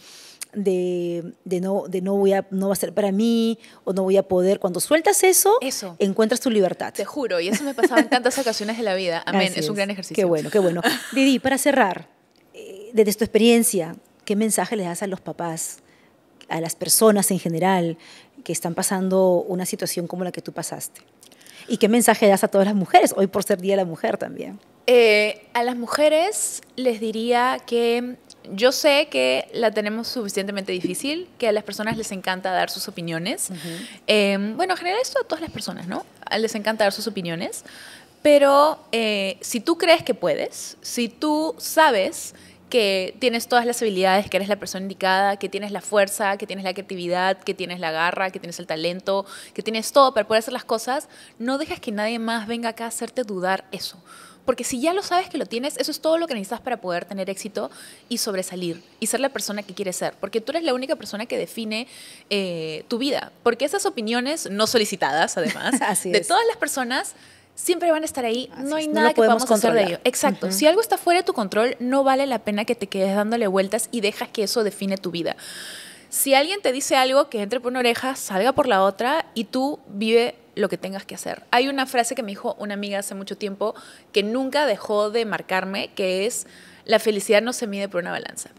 de, no, de no, voy a, no va a ser para mí o no voy a poder. Cuando sueltas eso, eso. encuentras tu libertad. Te juro, y eso me pasaba en tantas ocasiones de la vida. Amén, es, un gran ejercicio. Qué bueno, qué bueno. Didi, para cerrar, eh, desde tu experiencia, ¿qué mensaje le das a los papás, a las personas en general que están pasando una situación como la que tú pasaste? ¿Y qué mensaje das a todas las mujeres, hoy por ser Día de la Mujer también? Eh, a las mujeres les diría que yo sé que la tenemos suficientemente difícil, que a las personas les encanta dar sus opiniones. Em, bueno, en general esto a todas las personas, ¿no? Les encanta dar sus opiniones, pero eh, si tú crees que puedes, si tú sabes que tienes todas las habilidades, que eres la persona indicada, que tienes la fuerza, que tienes la creatividad, que tienes la garra, que tienes el talento, que tienes todo para poder hacer las cosas, no dejes que nadie más venga acá a hacerte dudar eso. Porque si ya lo sabes que lo tienes, eso es todo lo que necesitas para poder tener éxito y sobresalir y ser la persona que quieres ser. Porque tú eres la única persona que define eh, tu vida. Porque esas opiniones no solicitadas, además, de todas las personas, siempre van a estar ahí. no hay nada que podamos hacer de ello. Exacto. Si algo está fuera de tu control, no vale la pena que te quedes dándole vueltas y dejas que eso define tu vida. Si alguien te dice algo que entre por una oreja, salga por la otra y tú vive lo que tengas que hacer. Hay una frase que me dijo una amiga hace mucho tiempo que nunca dejó de marcarme, que es, la felicidad no se mide por una balanza.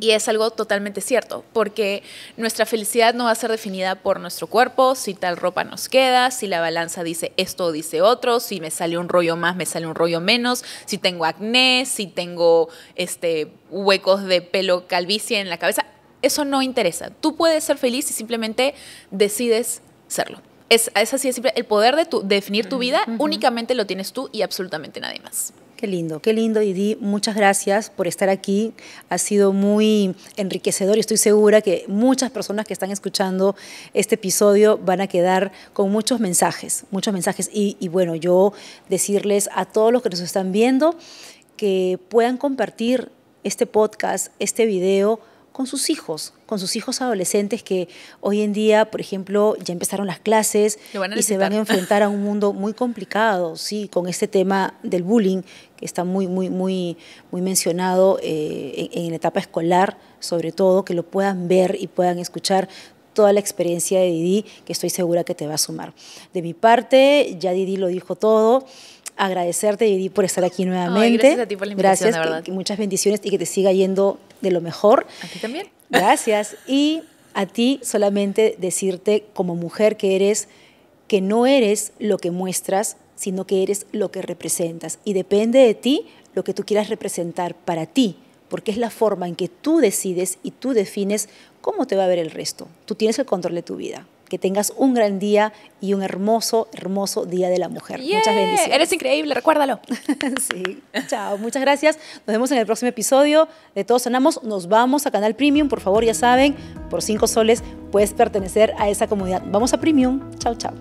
Y es algo totalmente cierto, porque nuestra felicidad no va a ser definida por nuestro cuerpo, si tal ropa nos queda, si la balanza dice esto o dice otro, si me sale un rollo más, me sale un rollo menos, si tengo acné, si tengo este, huecos de pelo calvicie en la cabeza. Eso no interesa. Tú puedes ser feliz si simplemente decides serlo. Es, así de simple. El poder de tu, definir tu vida únicamente lo tienes tú y absolutamente nadie más. Qué lindo, qué lindo, Didi. Muchas gracias por estar aquí. Ha sido muy enriquecedor y estoy segura que muchas personas que están escuchando este episodio van a quedar con muchos mensajes, muchos mensajes. Y, y bueno, yo decirles a todos los que nos están viendo que puedan compartir este podcast, este video con sus hijos, con sus hijos adolescentes que hoy en día, por ejemplo, ya empezaron las clases y se van a enfrentar a un mundo muy complicado, sí, con este tema del bullying que está muy, muy, muy, muy mencionado eh, en, en la etapa escolar, sobre todo, que lo puedan ver y puedan escuchar toda la experiencia de Didi, que estoy segura que te va a sumar. De mi parte, ya Didi lo dijo todo agradecerte, Didi, por estar aquí nuevamente. gracias la muchas bendiciones y que te siga yendo de lo mejor. A ti también. Gracias. Y a ti solamente decirte como mujer que eres, que no eres lo que muestras, sino que eres lo que representas. Y depende de ti lo que tú quieras representar para ti, porque es la forma en que tú decides y tú defines cómo te va a ver el resto. Tú tienes el control de tu vida que tengas un gran día y un hermoso, hermoso Día de la Mujer. muchas bendiciones. Eres increíble, recuérdalo. sí, chao, muchas gracias. Nos vemos en el próximo episodio de Todos Sanamos. Nos vamos a Canal Premium, por favor, ya saben, por cinco soles puedes pertenecer a esa comunidad. Vamos a Premium. Chao, chao.